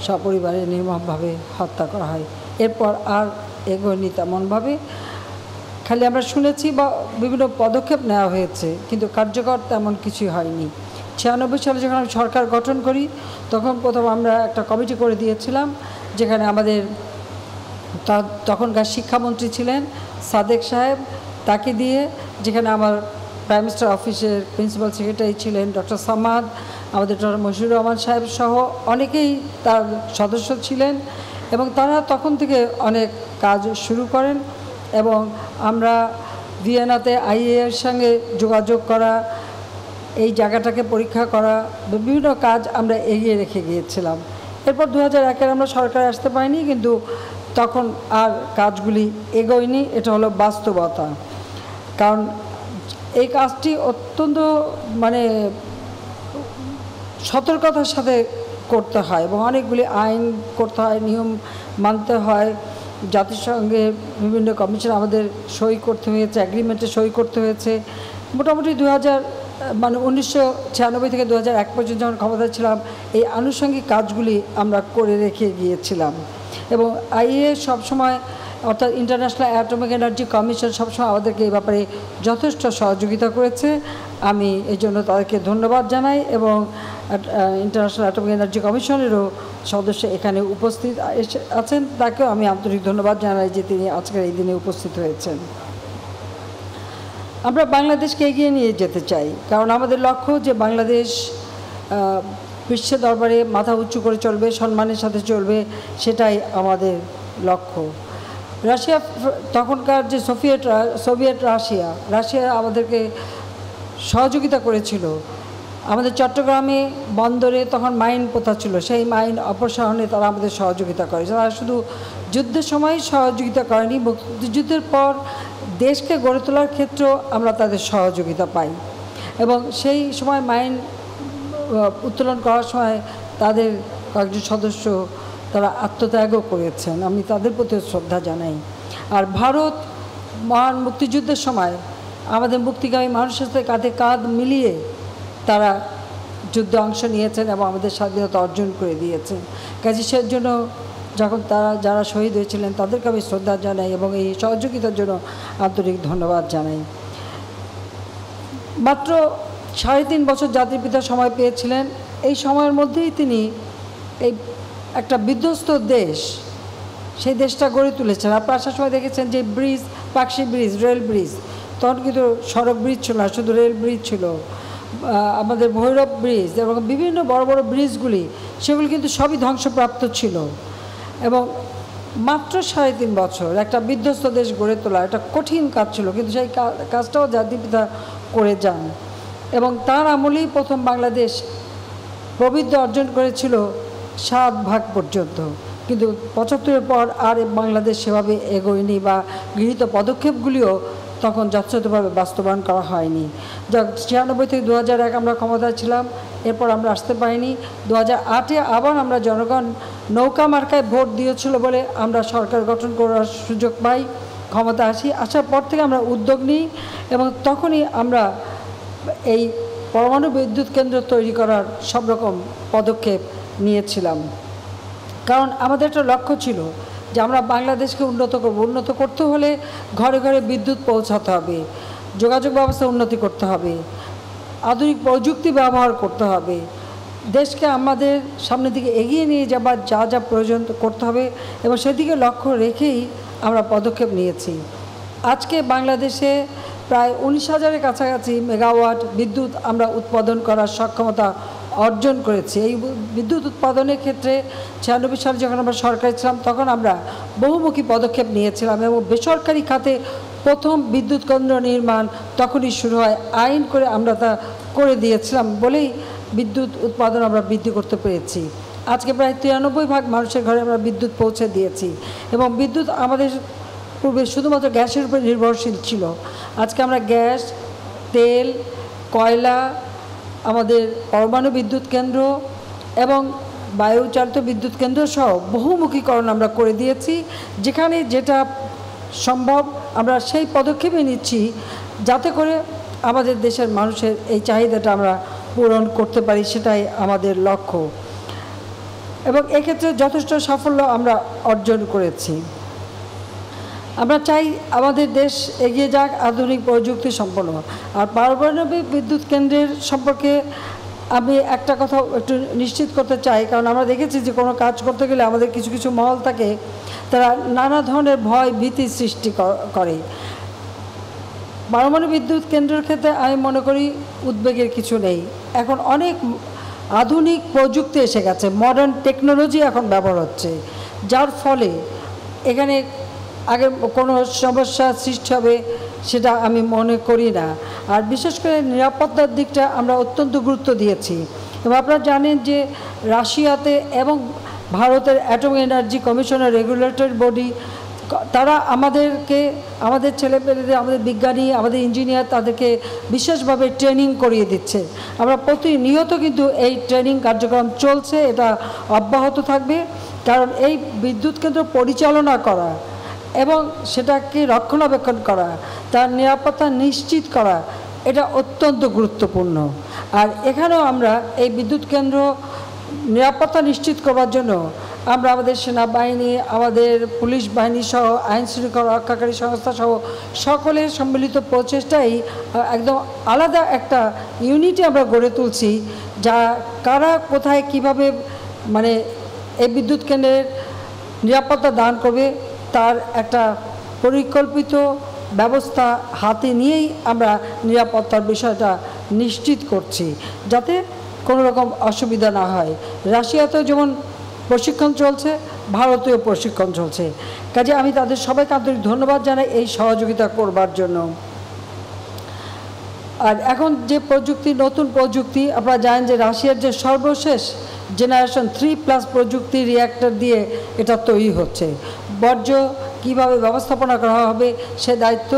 সপরিবারে নির্মমভাবে হত্যা করা হয় এরপর আর এগোয়নি তেমনভাবে খালি আমরা শুনেছি বা বিভিন্ন পদক্ষেপ নেওয়া হয়েছে কিন্তু কার্যকর তেমন কিছুই হয়নি ছিয়ানব্বই সালে যখন আমি সরকার গঠন করি তখন প্রথম আমরা একটা কমিটি করে দিয়েছিলাম যেখানে আমাদের তখনকার শিক্ষামন্ত্রী ছিলেন সাদেক সাহেব তাকে দিয়ে যেখানে আমার প্রাইম মিনিস্টার অফিসের প্রিন্সিপাল সেক্রেটারি ছিলেন ডক্টর সামাদ আমাদের ডক্টর মশিউর রহমান সাহেব সহ অনেকেই তার সদস্য ছিলেন এবং তারা তখন থেকে অনেক কাজ শুরু করেন এবং আমরা ভিয়েনাতে আইএর সঙ্গে যোগাযোগ করা এই জায়গাটাকে পরীক্ষা করা বিভিন্ন কাজ আমরা এগিয়ে রেখে গিয়েছিলাম এরপর দু হাজার একের আমরা সরকার আসতে পারিনি কিন্তু তখন আর কাজগুলি এগোয়নি এটা হলো বাস্তবতা কারণ এই কাজটি অত্যন্ত মানে সতর্কতার সাথে করতে হয় এবং অনেকগুলি আইন করতে হয় নিয়ম মানতে হয় জাতিসংঘে বিভিন্ন কমিশন আমাদের সই করতে হয়েছে অ্যাগ্রিমেন্টে সই করতে হয়েছে মোটামুটি দু মানে উনিশশো থেকে দু এক পর্যন্ত যখন ক্ষমতা ছিলাম এই আনুষঙ্গিক কাজগুলি আমরা করে রেখে গিয়েছিলাম এবং আইএ সবসময় অর্থাৎ ইন্টারন্যাশনাল অ্যাটমিক এনার্জি কমিশন সবসময় আমাদেরকে এই ব্যাপারে যথেষ্ট সহযোগিতা করেছে আমি এই জন্য তাদেরকে ধন্যবাদ জানাই এবং ইন্টারন্যাশনাল অ্যাটমিক এনার্জি কমিশনেরও সদস্য এখানে উপস্থিত আছেন তাকেও আমি আন্তরিক ধন্যবাদ জানাই যে তিনি আজকের এই দিনে উপস্থিত হয়েছেন আমরা বাংলাদেশকে এগিয়ে নিয়ে যেতে চাই কারণ আমাদের লক্ষ্য যে বাংলাদেশ বিশ্বের দরবারে মাথা উঁচু করে চলবে সম্মানের সাথে চলবে সেটাই আমাদের লক্ষ্য রাশিয়া তখনকার যে সোভিয়েট সোভিয়েট রাশিয়া রাশিয়া আমাদেরকে সহযোগিতা করেছিল আমাদের চট্টগ্রামে বন্দরে তখন মাইন পোথা ছিল সেই মাইন অপসারণে তারা আমাদের সহযোগিতা করে তারা শুধু যুদ্ধের সময় সহযোগিতা করেনি মুক্তিযুদ্ধের পর দেশকে গড়ে তোলার ক্ষেত্রেও আমরা তাদের সহযোগিতা পাই এবং সেই সময় মাইন উত্তোলন করার সময় তাদের কয়েকজন সদস্য তারা আত্মত্যাগও করেছেন আমি তাদের প্রতি শ্রদ্ধা জানাই আর ভারত মহান মুক্তিযুদ্ধের সময় আমাদের মুক্তিগামী মানুষের সাথে কাঁধে কাঁধ মিলিয়ে তারা যুদ্ধে অংশ নিয়েছেন এবং আমাদের স্বাধীনতা অর্জন করে দিয়েছেন কাজে জন্য যখন তারা যারা শহীদ হয়েছিলেন তাদেরকে আমি শ্রদ্ধা জানাই এবং এই সহযোগিতার জন্য আন্তরিক ধন্যবাদ জানাই মাত্র সাড়ে তিন বছর জাতির পিতা সময় পেয়েছিলেন এই সময়ের মধ্যেই তিনি এই একটা বিধ্বস্ত দেশ সেই দেশটা গড়ে তুলেছেন আপনারা আসার সময় দেখেছেন যে bridge Pakshi bridge rail bridge তখন কিন্তু সড়ক ব্রিজ ছিল না শুধু রেল ব্রিজ ছিল আমাদের ভৈরব ব্রিজ এবং বিভিন্ন বড় বড় ব্রিজগুলি সেগুলি কিন্তু সবই ধ্বংসপ্রাপ্ত ছিল এবং মাত্র সাড়ে তিন বছর একটা বিধ্বস্ত দেশ গড়ে তোলা একটা কঠিন কাজ ছিল কিন্তু সেই কাজটাও জাতিপিতা করে যান এবং তার আমলেই প্রথম বাংলাদেশ প্রবৃদ্ধি অর্জন করেছিল সাত ভাগ পর্যন্ত কিন্তু পঁচাত্তরের পর আর বাংলাদেশ সেভাবে এগোয়নি বা গৃহীত পদক্ষেপগুলিও তখন যথাযথভাবে বাস্তবায়ন করা হয়নি ছিয়ানব্বই থেকে দু এক আমরা ক্ষমতায় ছিলাম এরপর আমরা আসতে পারিনি দু আটে আবার আমরা জনগণ নৌকা মার্কায় ভোট দিয়েছিল বলে আমরা সরকার গঠন করার সুযোগ পাই ক্ষমতা আসি আসার পর থেকে আমরা উদ্যোগ নিই এবং তখনই আমরা এই পরমাণু বিদ্যুৎ কেন্দ্র তৈরি করার সব রকম পদক্ষেপ নিয়েছিলাম কারণ আমাদের একটা লক্ষ্য ছিল যে আমরা বাংলাদেশকে উন্নত করব উন্নত করতে হলে ঘরে ঘরে বিদ্যুৎ পৌঁছাতে হবে যোগাযোগ ব্যবস্থা উন্নতি করতে হবে আধুনিক প্রযুক্তি ব্যবহার করতে হবে দেশকে আমাদের সামনের দিকে এগিয়ে নিয়ে যাবার যা যা প্রয়োজন করতে হবে এবং সেদিকে লক্ষ্য রেখেই আমরা পদক্ষেপ নিয়েছি আজকে বাংলাদেশে প্রায় উনিশ হাজারের কাছাকাছি মেগাওয়াট বিদ্যুৎ আমরা উৎপাদন করার সক্ষমতা অর্জন করেছি এই বিদ্যুৎ উৎপাদনের ক্ষেত্রে ছিয়ানব্বই সালে যখন আমরা সরকারে ছিলাম তখন আমরা বহুমুখী পদক্ষেপ নিয়েছিলাম এবং বেসরকারি খাতে প্রথম বিদ্যুৎ কেন্দ্র নির্মাণ তখনই শুরু হয় আইন করে আমরা তা করে দিয়েছিলাম বলেই বিদ্যুৎ উৎপাদন আমরা বৃদ্ধি করতে পেরেছি আজকে প্রায় তিরানব্বই ভাগ মানুষের ঘরে আমরা বিদ্যুৎ পৌঁছে দিয়েছি এবং বিদ্যুৎ আমাদের পূর্বে শুধুমাত্র গ্যাসের উপর নির্ভরশীল ছিল আজকে আমরা গ্যাস তেল কয়লা আমাদের পরমাণু বিদ্যুৎ কেন্দ্র এবং বায়ুচালিত বিদ্যুৎ কেন্দ্র সহ বহুমুখীকরণ আমরা করে দিয়েছি যেখানে যেটা সম্ভব আমরা সেই পদক্ষেপে নিচ্ছি যাতে করে আমাদের দেশের মানুষের এই চাহিদাটা আমরা পূরণ করতে পারি সেটাই আমাদের লক্ষ্য এবং এক্ষেত্রে যথেষ্ট সাফল্য আমরা অর্জন করেছি আমরা চাই আমাদের দেশ এগিয়ে যাক আধুনিক প্রযুক্তি সম্পন্ন আর পারমাণবিক বিদ্যুৎ কেন্দ্রের সম্পর্কে আমি একটা কথা একটু নিশ্চিত করতে চাই কারণ আমরা দেখেছি যে কোনো কাজ করতে গেলে আমাদের কিছু কিছু মহল থাকে তারা নানা ধরনের ভয় ভীতি সৃষ্টি করে পারমাণবিক বিদ্যুৎ কেন্দ্রের ক্ষেত্রে আমি মনে করি উদ্বেগের কিছু নেই এখন অনেক আধুনিক প্রযুক্তি এসে গেছে মডার্ন টেকনোলজি এখন ব্যবহার হচ্ছে যার ফলে এখানে আগে কোনো সমস্যা সৃষ্টি হবে সেটা আমি মনে করি না আর বিশেষ করে নিরাপত্তার দিকটা আমরা অত্যন্ত গুরুত্ব দিয়েছি এবং আপনারা জানেন যে রাশিয়াতে এবং ভারতের অ্যাটম এনার্জি কমিশনের রেগুলেটরি বডি তারা আমাদেরকে আমাদের ছেলেপেলেদের আমাদের বিজ্ঞানী আমাদের ইঞ্জিনিয়ার তাদেরকে বিশেষভাবে ট্রেনিং করিয়ে দিচ্ছে আমরা প্রতিনিয়ত কিন্তু এই ট্রেনিং কার্যক্রম চলছে এটা অব্যাহত থাকবে কারণ এই বিদ্যুৎ কেন্দ্র পরিচালনা করা এবং সেটাকে রক্ষণাবেক্ষণ করা তার নিরাপত্তা নিশ্চিত করা এটা অত্যন্ত গুরুত্বপূর্ণ আর এখানেও আমরা এই বিদ্যুৎ কেন্দ্র নিরাপত্তা নিশ্চিত করার জন্য আমরা আমাদের সেনাবাহিনী আমাদের পুলিশ বাহিনী সহ আইন শৃঙ্খলা রক্ষাকারী সংস্থা সহ সকলের সম্মিলিত প্রচেষ্টাই একদম আলাদা একটা ইউনিটই আমরা গড়ে তুলছি যা কারা কোথায় কিভাবে মানে এই বিদ্যুৎ কেন্দ্রের নিরাপত্তা দান করবে তার একটা পরিকল্পিত ব্যবস্থা হাতে নিয়েই আমরা নিরাপত্তার বিষয়টা নিশ্চিত করছি যাতে কোনো রকম অসুবিধা না হয় রাশিয়াতেও যেমন প্রশিক্ষণ চলছে ভারতীয় প্রশিক্ষণ চলছে কাজে আমি তাদের সবাইকে আন্তরিক ধন্যবাদ জানাই এই সহযোগিতা করবার জন্য আর এখন যে প্রযুক্তি নতুন প্রযুক্তি আপনারা জানেন যে রাশিয়ার যে সর্বশেষ জেনারেশন থ্রি প্লাস প্রযুক্তি রিয়্যাক্টর দিয়ে এটা তৈরি হচ্ছে বর্জ্য কিভাবে ব্যবস্থাপনা করা হবে সে দায়িত্ব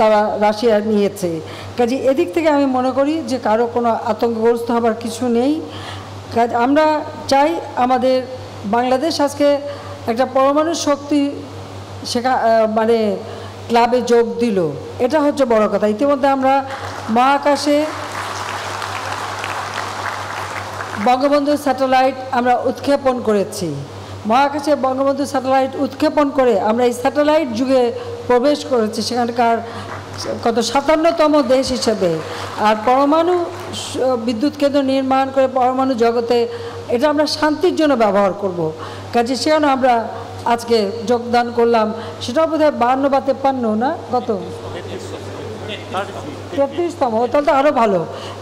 তারা রাশিয়া নিয়েছে কাজে এদিক থেকে আমি মনে করি যে কারো কোনো আতঙ্কগ্রস্ত হবার কিছু নেই কাজ আমরা চাই আমাদের বাংলাদেশ আজকে একটা পরমাণু শক্তি সেখা মানে ক্লাবে যোগ দিল এটা হচ্ছে বড় কথা ইতিমধ্যে আমরা মহাকাশে বঙ্গবন্ধু স্যাটেলাইট আমরা উৎক্ষেপণ করেছি মহাকাশে বঙ্গবন্ধু স্যাটেলাইট উৎক্ষেপণ করে আমরা এই স্যাটেলাইট যুগে প্রবেশ করেছি সেখানকার কত সাতান্নতম দেশ হিসেবে আর পরমাণু বিদ্যুৎ কেন্দ্র নির্মাণ করে পরমাণু জগতে এটা আমরা শান্তির জন্য ব্যবহার করব। কাজে সেখানে আমরা আজকে যোগদান করলাম সেটাও বোধ হয় বান্ন বা তেপ্পান্ন না কত তেত্রিশতম তাহলে তো আরও ভালো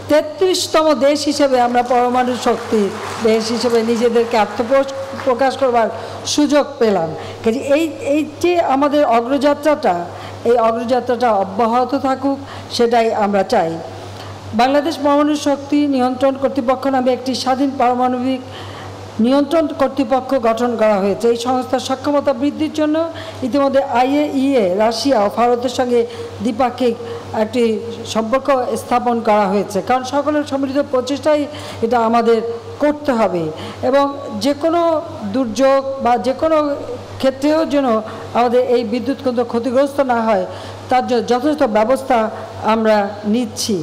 তেত্রিশতম দেশ হিসেবে আমরা পরমাণু শক্তি দেশ হিসেবে নিজেদেরকে আত্মপ্রকাশ প্রকাশ করবার সুযোগ পেলাম কাজে এই এই যে আমাদের অগ্রযাত্রাটা এই অগ্রযাত্রাটা অব্যাহত থাকুক সেটাই আমরা চাই বাংলাদেশ পরমাণু শক্তি নিয়ন্ত্রণ কর্তৃপক্ষ নামে একটি স্বাধীন পারমাণবিক নিয়ন্ত্রণ কর্তৃপক্ষ গঠন করা হয়েছে এই সংস্থার সক্ষমতা বৃদ্ধির জন্য ইতিমধ্যে আইএইএ রাশিয়া ও ভারতের সঙ্গে দ্বিপাক্ষিক একটি সম্পর্ক স্থাপন করা হয়েছে কারণ সকলের সম্মিলিত প্রচেষ্টাই এটা আমাদের করতে হবে এবং যে কোনো দুর্যোগ বা যে কোনো ক্ষেত্রেও যেন আমাদের এই বিদ্যুৎ কেন্দ্র ক্ষতিগ্রস্ত না হয় তার জন্য যথেষ্ট ব্যবস্থা আমরা নিচ্ছি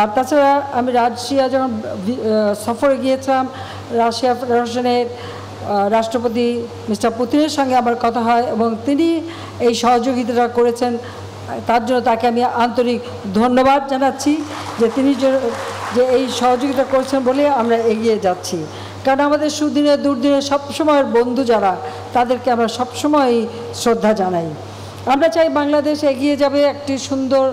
আর তাছাড়া আমি রাশিয়া যখন সফরে গিয়েছিলাম রাশিয়া ফেডারেশনের রাষ্ট্রপতি মিস্টার পুতিনের সঙ্গে আমার কথা হয় এবং তিনি এই সহযোগিতাটা করেছেন তার জন্য তাকে আমি আন্তরিক ধন্যবাদ জানাচ্ছি যে তিনি যে এই সহযোগিতা করছেন বলে আমরা এগিয়ে যাচ্ছি কারণ আমাদের সুদিনে দুর্দিনে সবসময় বন্ধু যারা তাদেরকে আমরা সবসময়ই শ্রদ্ধা জানাই আমরা চাই বাংলাদেশ এগিয়ে যাবে একটি সুন্দর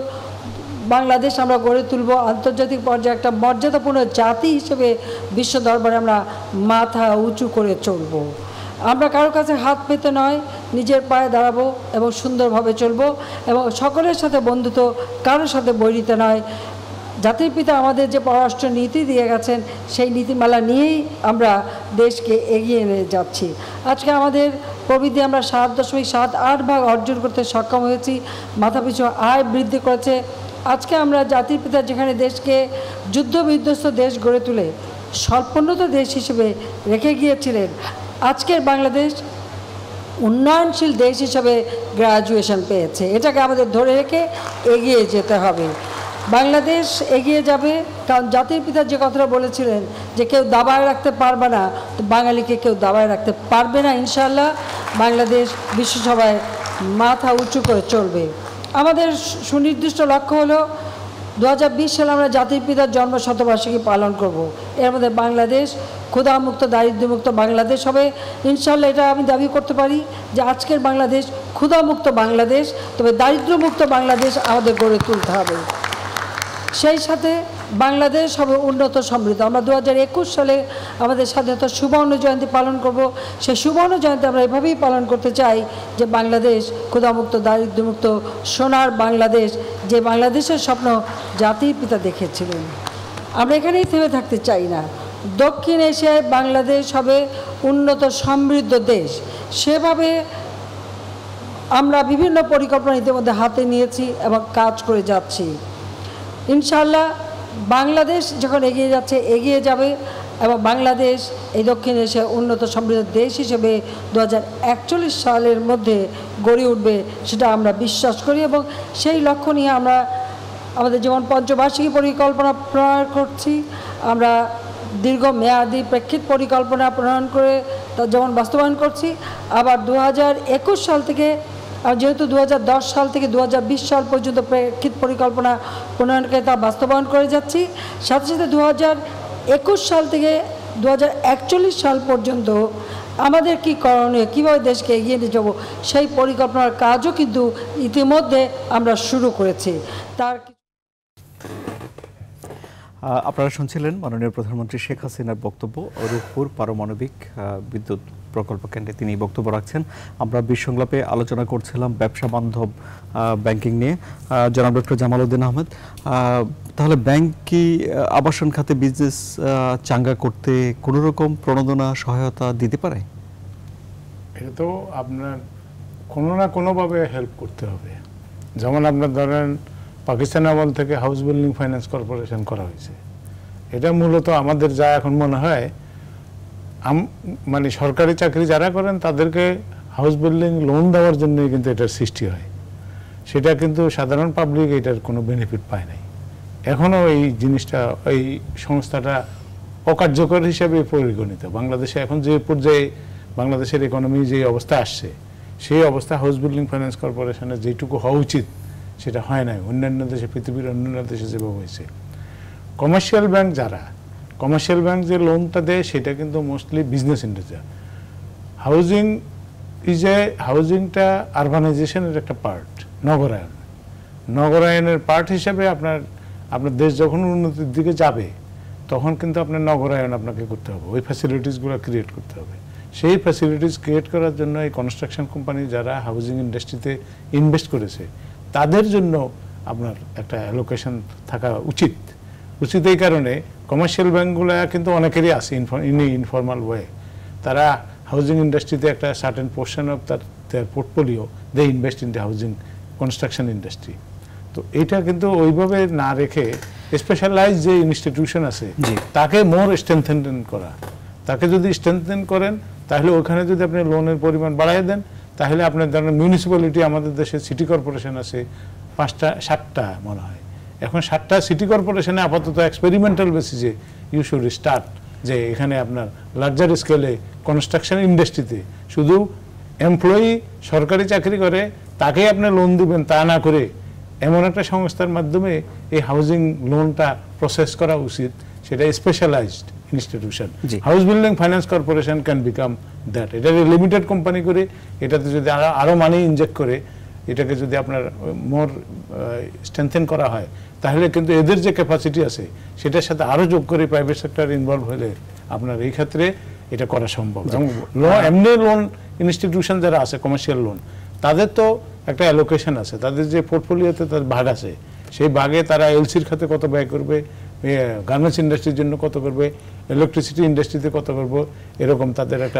বাংলাদেশ আমরা গড়ে তুলব আন্তর্জাতিক পর্যায়ে একটা মর্যাদাপূর্ণ জাতি হিসেবে বিশ্ব দরবারে আমরা মাথা উঁচু করে চলবো আমরা কারো কাছে হাত পেতে নয় নিজের পায়ে দাঁড়াবো এবং সুন্দরভাবে চলবো এবং সকলের সাথে বন্ধুত্ব কারোর সাথে বৈরিতে নয় জাতির পিতা আমাদের যে পররাষ্ট্র নীতি দিয়ে গেছেন সেই নীতিমালা নিয়েই আমরা দেশকে এগিয়ে নিয়ে যাচ্ছি আজকে আমাদের প্রবৃদ্ধি আমরা সাত দশমিক সাত আট ভাগ অর্জন করতে সক্ষম হয়েছি মাথাপিছু আয় বৃদ্ধি করেছে আজকে আমরা জাতির পিতা যেখানে দেশকে যুদ্ধ বিধ্বস্ত দেশ গড়ে তুলে স্বল্পোন্নত দেশ হিসেবে রেখে গিয়েছিলেন আজকের বাংলাদেশ উন্নয়নশীল দেশ হিসাবে গ্রাজুয়েশন পেয়েছে এটাকে আমাদের ধরে রেখে এগিয়ে যেতে হবে বাংলাদেশ এগিয়ে যাবে কারণ জাতির পিতা যে কথাটা বলেছিলেন যে কেউ দাবায় রাখতে পারবে না তো বাঙালিকে কেউ দাবায় রাখতে পারবে না ইনশাল্লাহ বাংলাদেশ বিশ্বসভায় মাথা উঁচু করে চলবে আমাদের সুনির্দিষ্ট লক্ষ্য হলো দু সালে আমরা জাতির পিতার জন্ম শতবার্ষিকী পালন করব এর মধ্যে বাংলাদেশ ক্ষুদামুক্ত দারিদ্র্যমুক্ত বাংলাদেশ হবে ইনশাল্লাহ এটা আমি দাবি করতে পারি যে আজকের বাংলাদেশ ক্ষুধামুক্ত বাংলাদেশ তবে দারিদ্র্যমুক্ত বাংলাদেশ আমাদের গড়ে তুলতে হবে সেই সাথে বাংলাদেশ হবে উন্নত সমৃদ্ধ আমরা দু সালে আমাদের স্বাধীনতা সুবর্ণ জয়ন্তী পালন করব সেই সুবর্ণ জয়ন্তী আমরা এভাবেই পালন করতে চাই যে বাংলাদেশ ক্ষুধামুক্ত দারিদ্রমুক্ত সোনার বাংলাদেশ যে বাংলাদেশের স্বপ্ন জাতির পিতা দেখেছিলেন আমরা এখানেই থেমে থাকতে চাই না দক্ষিণ এশিয়ায় বাংলাদেশ হবে উন্নত সমৃদ্ধ দেশ সেভাবে আমরা বিভিন্ন পরিকল্পনা ইতিমধ্যে হাতে নিয়েছি এবং কাজ করে যাচ্ছি ইনশাল্লাহ বাংলাদেশ যখন এগিয়ে যাচ্ছে এগিয়ে যাবে এবং বাংলাদেশ এই দক্ষিণ এশিয়ায় উন্নত সমৃদ্ধ দেশ হিসেবে দু সালের মধ্যে গড়ে উঠবে সেটা আমরা বিশ্বাস করি এবং সেই লক্ষ্য নিয়ে আমরা আমাদের যেমন পঞ্চবার্ষিকী পরিকল্পনা প্রয়োগ করছি আমরা দীর্ঘ মেয়াদি প্রেক্ষিত পরিকল্পনা প্রণয়ন করে তা যেমন বাস্তবায়ন করছি আবার দু সাল থেকে যেহেতু দু সাল থেকে দু সাল পর্যন্ত প্রেক্ষিত পরিকল্পনা প্রণয়ন করে তা বাস্তবায়ন করে যাচ্ছি সাথে সাথে দু সাল থেকে দু সাল পর্যন্ত আমাদের কি করণীয় কীভাবে দেশকে এগিয়ে নিয়ে যাবো সেই পরিকল্পনার কাজও কিন্তু ইতিমধ্যে আমরা শুরু করেছি তার আপনারা শুনছিলেন মাননীয় প্রধানমন্ত্রী শেখ হাসিনার বক্তব্য রূপপুর পারমাণবিক বিদ্যুৎ প্রকল্প কেন্দ্রে তিনি বক্তব্য রাখছেন আমরা বিসংলাপে আলোচনা করছিলাম ব্যবসা বান্ধব ব্যাংকিং নিয়ে জনাব ডক্টর উদ্দিন আহমেদ তাহলে ব্যাংক কি আবাসন খাতে বিজনেস চাঙ্গা করতে কোনো রকম প্রণোদনা সহায়তা দিতে পারে এটা তো আপনার কোনো না কোনোভাবে হেল্প করতে হবে যেমন আপনার ধরেন পাকিস্তান আমল থেকে হাউস বিল্ডিং ফাইন্যান্স কর্পোরেশন করা হয়েছে এটা মূলত আমাদের যা এখন মনে হয় মানে সরকারি চাকরি যারা করেন তাদেরকে হাউস বিল্ডিং লোন দেওয়ার জন্যই কিন্তু এটার সৃষ্টি হয় সেটা কিন্তু সাধারণ পাবলিক এটার কোনো বেনিফিট পায় নাই এখনও এই জিনিসটা এই সংস্থাটা অকার্যকর হিসেবে পরিগণিত বাংলাদেশে এখন যে পর্যায়ে বাংলাদেশের ইকোনমি যে অবস্থা আসছে সেই অবস্থা হাউস বিল্ডিং ফাইন্যান্স কর্পোরেশনের যেটুকু হওয়া উচিত সেটা হয় নাই অন্যান্য দেশে পৃথিবীর অন্যান্য দেশে যেভাবে হয়েছে কমার্শিয়াল ব্যাংক যারা কমার্শিয়াল ব্যাংক যে লোনটা দেয় সেটা কিন্তু mostly business industry housing is a হাউজিংটা আরবানাইজেশনের একটা পার্ট নগরায়ন নগরায়নের পার্ট হিসাবে আপনার আপনার দেশ যখন উন্নতির দিকে যাবে তখন কিন্তু আপনার নগরায়ন আপনাকে করতে হবে ওই ফ্যাসিলিটিসগুলো ক্রিয়েট করতে হবে সেই ফ্যাসিলিটিস ক্রিয়েট করার জন্য এই কনস্ট্রাকশন কোম্পানি যারা হাউজিং ইন্ডাস্ট্রিতে ইনভেস্ট করেছে তাদের জন্য আপনার একটা অ্যালোকেশন থাকা উচিত উচিত এই কারণে কমার্শিয়াল ব্যাঙ্কগুলো কিন্তু অনেকেরই আসে ইন ইনফর্মাল ওয়ে তারা হাউজিং ইন্ডাস্ট্রিতে একটা সার্টেন পোর্শন অফ তার portfolio they invest in the housing construction industry তো এটা কিন্তু ওইভাবে না রেখে স্পেশালাইজ যে ইনস্টিটিউশন আছে তাকে মোর স্ট্রেংথেন করা তাকে যদি স্ট্রেংথেন করেন তাহলে ওখানে যদি আপনি লোনের পরিমাণ বাড়াই দেন তাহলে আপনার ধরেন মিউনিসিপ্যালিটি আমাদের দেশে সিটি কর্পোরেশন আছে পাঁচটা সাতটা মনে হয় এখন সাতটা সিটি কর্পোরেশনে আপাতত এক্সপেরিমেন্টাল বেসিসে ইউ শুড স্টার্ট যে এখানে আপনার লার্জার স্কেলে কনস্ট্রাকশন ইন্ডাস্ট্রিতে শুধু এমপ্লয়ি সরকারি চাকরি করে তাকে আপনি লোন দিবেন তা না করে এমন একটা সংস্থার মাধ্যমে এই হাউজিং লোনটা প্রসেস করা উচিত সেটা specialized institution house building finance corporation can become that এটা লিমিটেড কোম্পানি করে এটাতে যদি আরও মানি ইনজেক্ট করে এটাকে যদি আপনার মোর স্ট্রেংথেন করা হয় তাহলে কিন্তু এদের যে ক্যাপাসিটি আছে সেটার সাথে আরও যোগ করে প্রাইভেট সেক্টর ইনভলভ হলে আপনার এই ক্ষেত্রে এটা করা সম্ভব এবং এমনি লোন ইনস্টিটিউশন যারা আছে কমার্শিয়াল লোন তাদের তো একটা অ্যালোকেশন আছে তাদের যে পোর্টফোলিওতে তার ভাগ আছে সেই ভাগে তারা এলসির খাতে কত ব্যয় করবে গার্মেন্টস ইন্ডাস্ট্রির জন্য কত করবে ইলেকট্রিসিটি ইন্ডাস্ট্রিতে কত করব এরকম তাদের একটা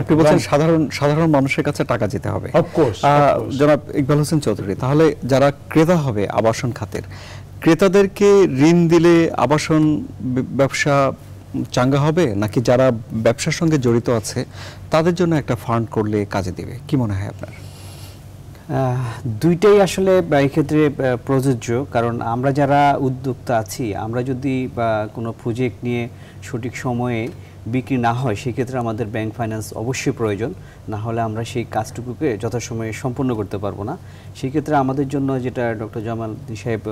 আপনি বলছেন সাধারণ সাধারণ মানুষের কাছে টাকা যেতে হবে অফকোর্স জনাব ইকবাল হোসেন চৌধুরী তাহলে যারা ক্রেতা হবে আবাসন খাতের ক্রেতাদেরকে ঋণ দিলে আবাসন ব্যবসা চাঙ্গা হবে নাকি যারা ব্যবসার সঙ্গে জড়িত আছে তাদের জন্য একটা ফান্ড করলে কাজে দেবে কি মনে হয় আপনার দুইটাই আসলে এক্ষেত্রে প্রযোজ্য কারণ আমরা যারা উদ্যোক্তা আছি আমরা যদি বা কোনো প্রজেক্ট নিয়ে সঠিক সময়ে বিক্রি না হয় সেক্ষেত্রে আমাদের ব্যাংক ফাইন্যান্স অবশ্যই প্রয়োজন না হলে আমরা সেই কাজটুকুকে যথাসময়ে সম্পূর্ণ করতে পারবো না সেক্ষেত্রে আমাদের জন্য যেটা ডক্টর জামাল সাহেব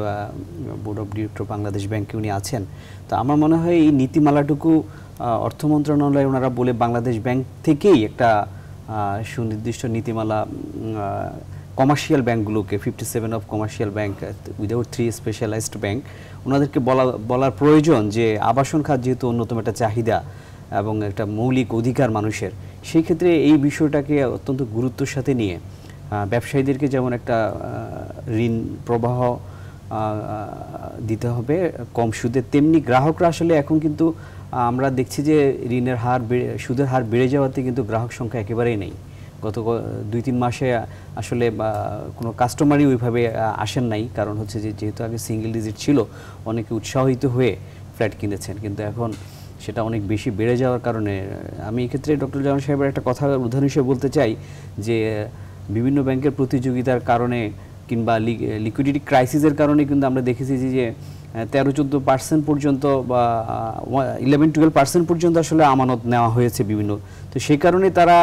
বোর্ড অফ ডিরেক্টর বাংলাদেশ ব্যাংকে উনি আছেন তো আমার মনে হয় এই নীতিমালাটুকু অর্থ মন্ত্রণালয় ওনারা বলে বাংলাদেশ ব্যাংক থেকেই একটা সুনির্দিষ্ট নীতিমালা কমার্শিয়াল ব্যাঙ্কগুলোকে fifty seven of commercial bank without three specialized bank ওনাদেরকে বলা বলার প্রয়োজন যে আবাসন খাত যেহেতু অন্যতম একটা চাহিদা এবং একটা মৌলিক অধিকার মানুষের সেই ক্ষেত্রে এই বিষয়টাকে অত্যন্ত গুরুত্বর সাথে নিয়ে ব্যবসায়ীদেরকে যেমন একটা ঋণ প্রবাহ দিতে হবে কম সুদে তেমনি গ্রাহকরা আসলে এখন কিন্তু আমরা দেখছি যে ঋণের হার সুদের হার বেড়ে যাওয়াতে কিন্তু গ্রাহক সংখ্যা একেবারেই নেই গত দুই তিন মাসে আসলে কোনো কাস্টমারই ওইভাবে আসেন নাই কারণ হচ্ছে যে যেহেতু আগে সিঙ্গেল ডিজিট ছিল অনেকে উৎসাহিত হয়ে ফ্ল্যাট কিনেছেন কিন্তু এখন সেটা অনেক বেশি বেড়ে যাওয়ার কারণে আমি এক্ষেত্রে ডক্টর জামান সাহেবের একটা কথা উদাহরণ হিসেবে বলতে চাই যে বিভিন্ন ব্যাংকের প্রতিযোগিতার কারণে কিংবা লিকুইডিটি ক্রাইসিসের কারণে কিন্তু আমরা দেখেছি যে তেরো চোদ্দো পার্সেন্ট পর্যন্ত বা ইলেভেন টুয়েলভ পার্সেন্ট পর্যন্ত আসলে আমানত নেওয়া হয়েছে বিভিন্ন তো সেই কারণে তারা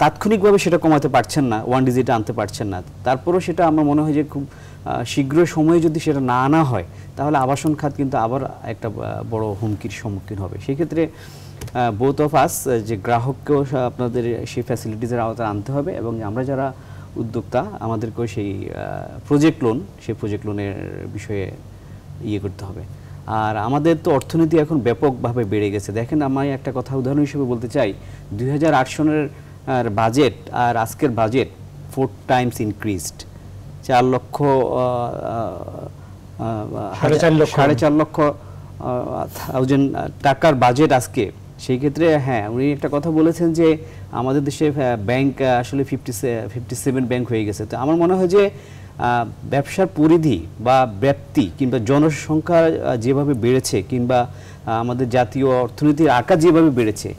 তাৎক্ষণিকভাবে সেটা কমাতে পারছেন না ওয়ান ডিজিট আনতে পারছেন না তারপরও সেটা আমার মনে হয় যে খুব শীঘ্র সময়ে যদি সেটা না আনা হয় তাহলে আবাসন খাত কিন্তু আবার একটা বড় হুমকির সম্মুখীন হবে সেক্ষেত্রে বোথ অফ আস যে গ্রাহককেও আপনাদের সেই ফ্যাসিলিটিসের আওতায় আনতে হবে এবং আমরা যারা উদ্যোক্তা আমাদেরকেও সেই প্রজেক্ট লোন সেই প্রজেক্ট লোনের বিষয়ে ইয়ে করতে হবে আর আমাদের তো অর্থনীতি এখন ব্যাপকভাবে বেড়ে গেছে দেখেন আমি একটা কথা উদাহরণ হিসেবে বলতে চাই দুই সনের আর বাজেট আর আজকের বাজেট ফোর টাইমস ইনক্রিজড চার লক্ষ সাড়ে চার লক্ষ থাউজেন্ড টাকার বাজেট আজকে সেই ক্ষেত্রে হ্যাঁ উনি একটা কথা বলেছেন যে আমাদের দেশে ব্যাংক আসলে ফিফটি ফিফটি সেভেন ব্যাংক হয়ে গেছে তো আমার মনে হয় যে ব্যবসার পরিধি বা ব্যাপ্তি কিংবা জনসংখ্যা যেভাবে বেড়েছে কিংবা আমাদের জাতীয় অর্থনীতির আকার যেভাবে বেড়েছে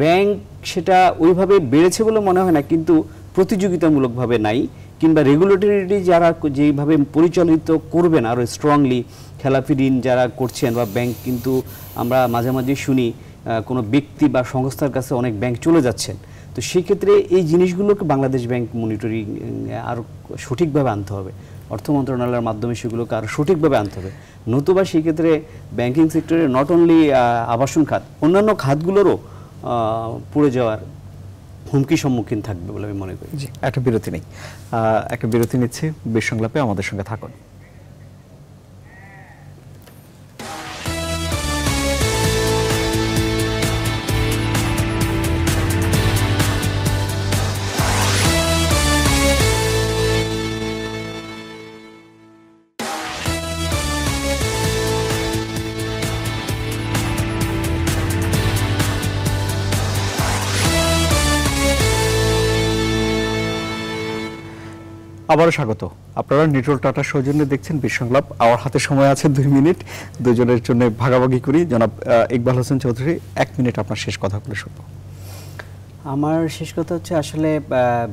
ব্যাংক সেটা ওইভাবে বেড়েছে বলে মনে হয় না কিন্তু প্রতিযোগিতামূলকভাবে নাই কিংবা রেগুলেটরিটি যারা যেইভাবে পরিচালিত করবেন আরও স্ট্রংলি খেলাফি ঋণ যারা করছেন বা ব্যাংক কিন্তু আমরা মাঝে মাঝে শুনি কোনো ব্যক্তি বা সংস্থার কাছে অনেক ব্যাংক চলে যাচ্ছেন তো সেক্ষেত্রে এই জিনিসগুলোকে বাংলাদেশ ব্যাংক মনিটরিং আরও সঠিকভাবে আনতে হবে অর্থ মন্ত্রণালয়ের মাধ্যমে সেগুলোকে আরও সঠিকভাবে আনতে হবে নতুবা সেক্ষেত্রে ব্যাংকিং সেক্টরে নট অনলি আবাসন খাত অন্যান্য খাতগুলোরও পুড়ে যাওয়ার হুমকি সম্মুখীন থাকবে বলে আমি মনে করি জি একটা বিরতি নেই একটা বিরতি নিচ্ছে বেশ সংলাপে আমাদের সঙ্গে থাকুন আবারও স্বাগত আপনারা নিটল টাটা সৌজন্য দেখছেন বিশ্বংলাপ আমার হাতে সময় আছে দুই মিনিট দুজনের জন্য ভাগাভাগি করি জনাব ইকবাল হোসেন চৌধুরী এক মিনিট আপনার শেষ কথা বলে শুনবো আমার শেষ কথা হচ্ছে আসলে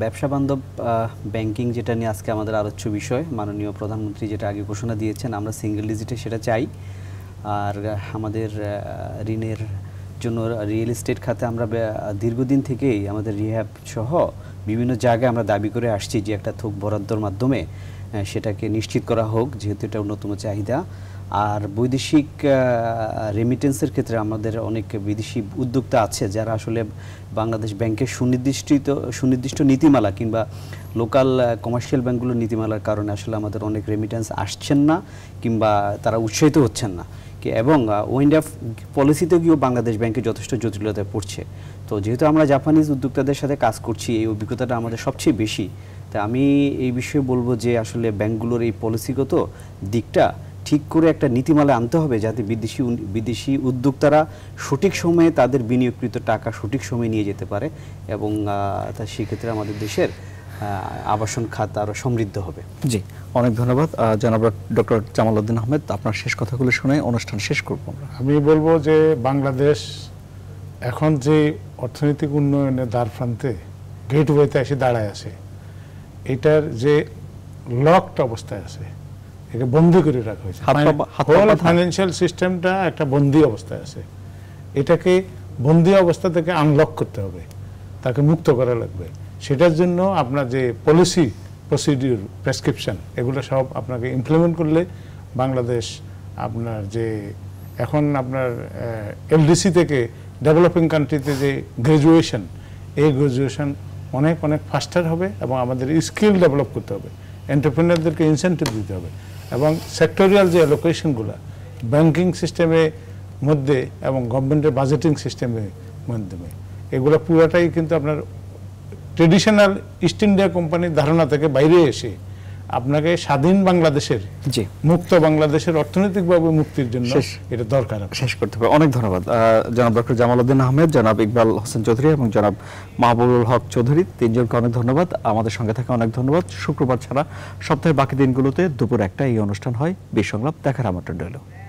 ব্যবসা বান্ধব ব্যাংকিং যেটা নিয়ে আজকে আমাদের আলোচ্য বিষয় মাননীয় প্রধানমন্ত্রী যেটা আগে ঘোষণা দিয়েছেন আমরা সিঙ্গেল ডিজিটে সেটা চাই আর আমাদের ঋণের জন্য রিয়েল এস্টেট খাতে আমরা দীর্ঘদিন থেকেই আমাদের রিহ্যাব সহ বিভিন্ন জায়গায় আমরা দাবি করে আসছি যে একটা থোক বরাদ্দর মাধ্যমে সেটাকে নিশ্চিত করা হোক যেহেতু এটা অন্যতম চাহিদা আর বৈদেশিক রেমিটেন্সের ক্ষেত্রে আমাদের অনেক বিদেশি উদ্যোক্তা আছে যারা আসলে বাংলাদেশ ব্যাংকের সুনির্দিষ্টিত সুনির্দিষ্ট নীতিমালা কিংবা লোকাল কমার্শিয়াল ব্যাংকগুলোর নীতিমালার কারণে আসলে আমাদের অনেক রেমিটেন্স আসছেন না কিংবা তারা উৎসাহিত হচ্ছেন না ওকে এবং অফ পলিসিতে গিয়েও বাংলাদেশ ব্যাংকে যথেষ্ট জটিলতায় পড়ছে তো যেহেতু আমরা জাপানিজ উদ্যোক্তাদের সাথে কাজ করছি এই অভিজ্ঞতাটা আমাদের সবচেয়ে বেশি তা আমি এই বিষয়ে বলবো যে আসলে ব্যাংকগুলোর এই পলিসিগত দিকটা ঠিক করে একটা নীতিমালা আনতে হবে যাতে বিদেশি বিদেশি উদ্যোক্তারা সঠিক সময়ে তাদের বিনিয়োগকৃত টাকা সঠিক সময়ে নিয়ে যেতে পারে এবং তা সেক্ষেত্রে আমাদের দেশের আবাসন খাত আরও সমৃদ্ধ হবে জি অনেক ধন্যবাদ জনাব ডক্টর জামাল উদ্দিন আহমেদ আপনার শেষ কথাগুলো শুনে অনুষ্ঠান শেষ করব আমি বলবো যে বাংলাদেশ এখন যে অর্থনৈতিক উন্নয়নের দ্বারপ্রান্তে গেটওয়েতে এসে দাঁড়ায় আছে এটার যে লকড অবস্থায় আছে একে বন্দি করে রাখা হয়েছে হোল ফাইন্যান্সিয়াল সিস্টেমটা একটা বন্দি অবস্থায় আছে এটাকে বন্দি অবস্থা থেকে আনলক করতে হবে তাকে মুক্ত করা লাগবে সেটার জন্য আপনার যে পলিসি প্রসিডিউর প্রেসক্রিপশন এগুলো সব আপনাকে ইমপ্লিমেন্ট করলে বাংলাদেশ আপনার যে এখন আপনার এলডিসি থেকে ডেভেলপিং কান্ট্রিতে যে গ্র্যাজুয়েশন এই গ্র্যাজুয়েশন অনেক অনেক ফাস্টার হবে এবং আমাদের স্কিল ডেভেলপ করতে হবে এন্টারপ্রেনারদেরকে ইনসেন্টিভ দিতে হবে এবং সেক্টরিয়াল যে অ্যালোকেশনগুলো ব্যাংকিং সিস্টেমে মধ্যে এবং গভর্নমেন্টের বাজেটিং সিস্টেমের মাধ্যমে এগুলো পুরোটাই কিন্তু আপনার ট্রেডিশনাল ইস্ট ইন্ডিয়া কোম্পানির ধারণা থেকে বাইরে এসে আপনাকে স্বাধীন বাংলাদেশের জি মুক্ত বাংলাদেশের অর্থনৈতিকভাবে মুক্তির জন্য এটা দরকার শেষ করতে হবে অনেক ধন্যবাদ জনাব ডক্টর জামাল উদ্দিন আহমেদ জনাব ইকবাল হোসেন চৌধুরী এবং জনাব মাহবুবুল হক চৌধুরী তিনজনকে অনেক ধন্যবাদ আমাদের সঙ্গে থাকা অনেক ধন্যবাদ শুক্রবার ছাড়া সপ্তাহের বাকি দিনগুলোতে দুপুর একটা এই অনুষ্ঠান হয় বিসংলাপ দেখার আমন্ত্রণ রইল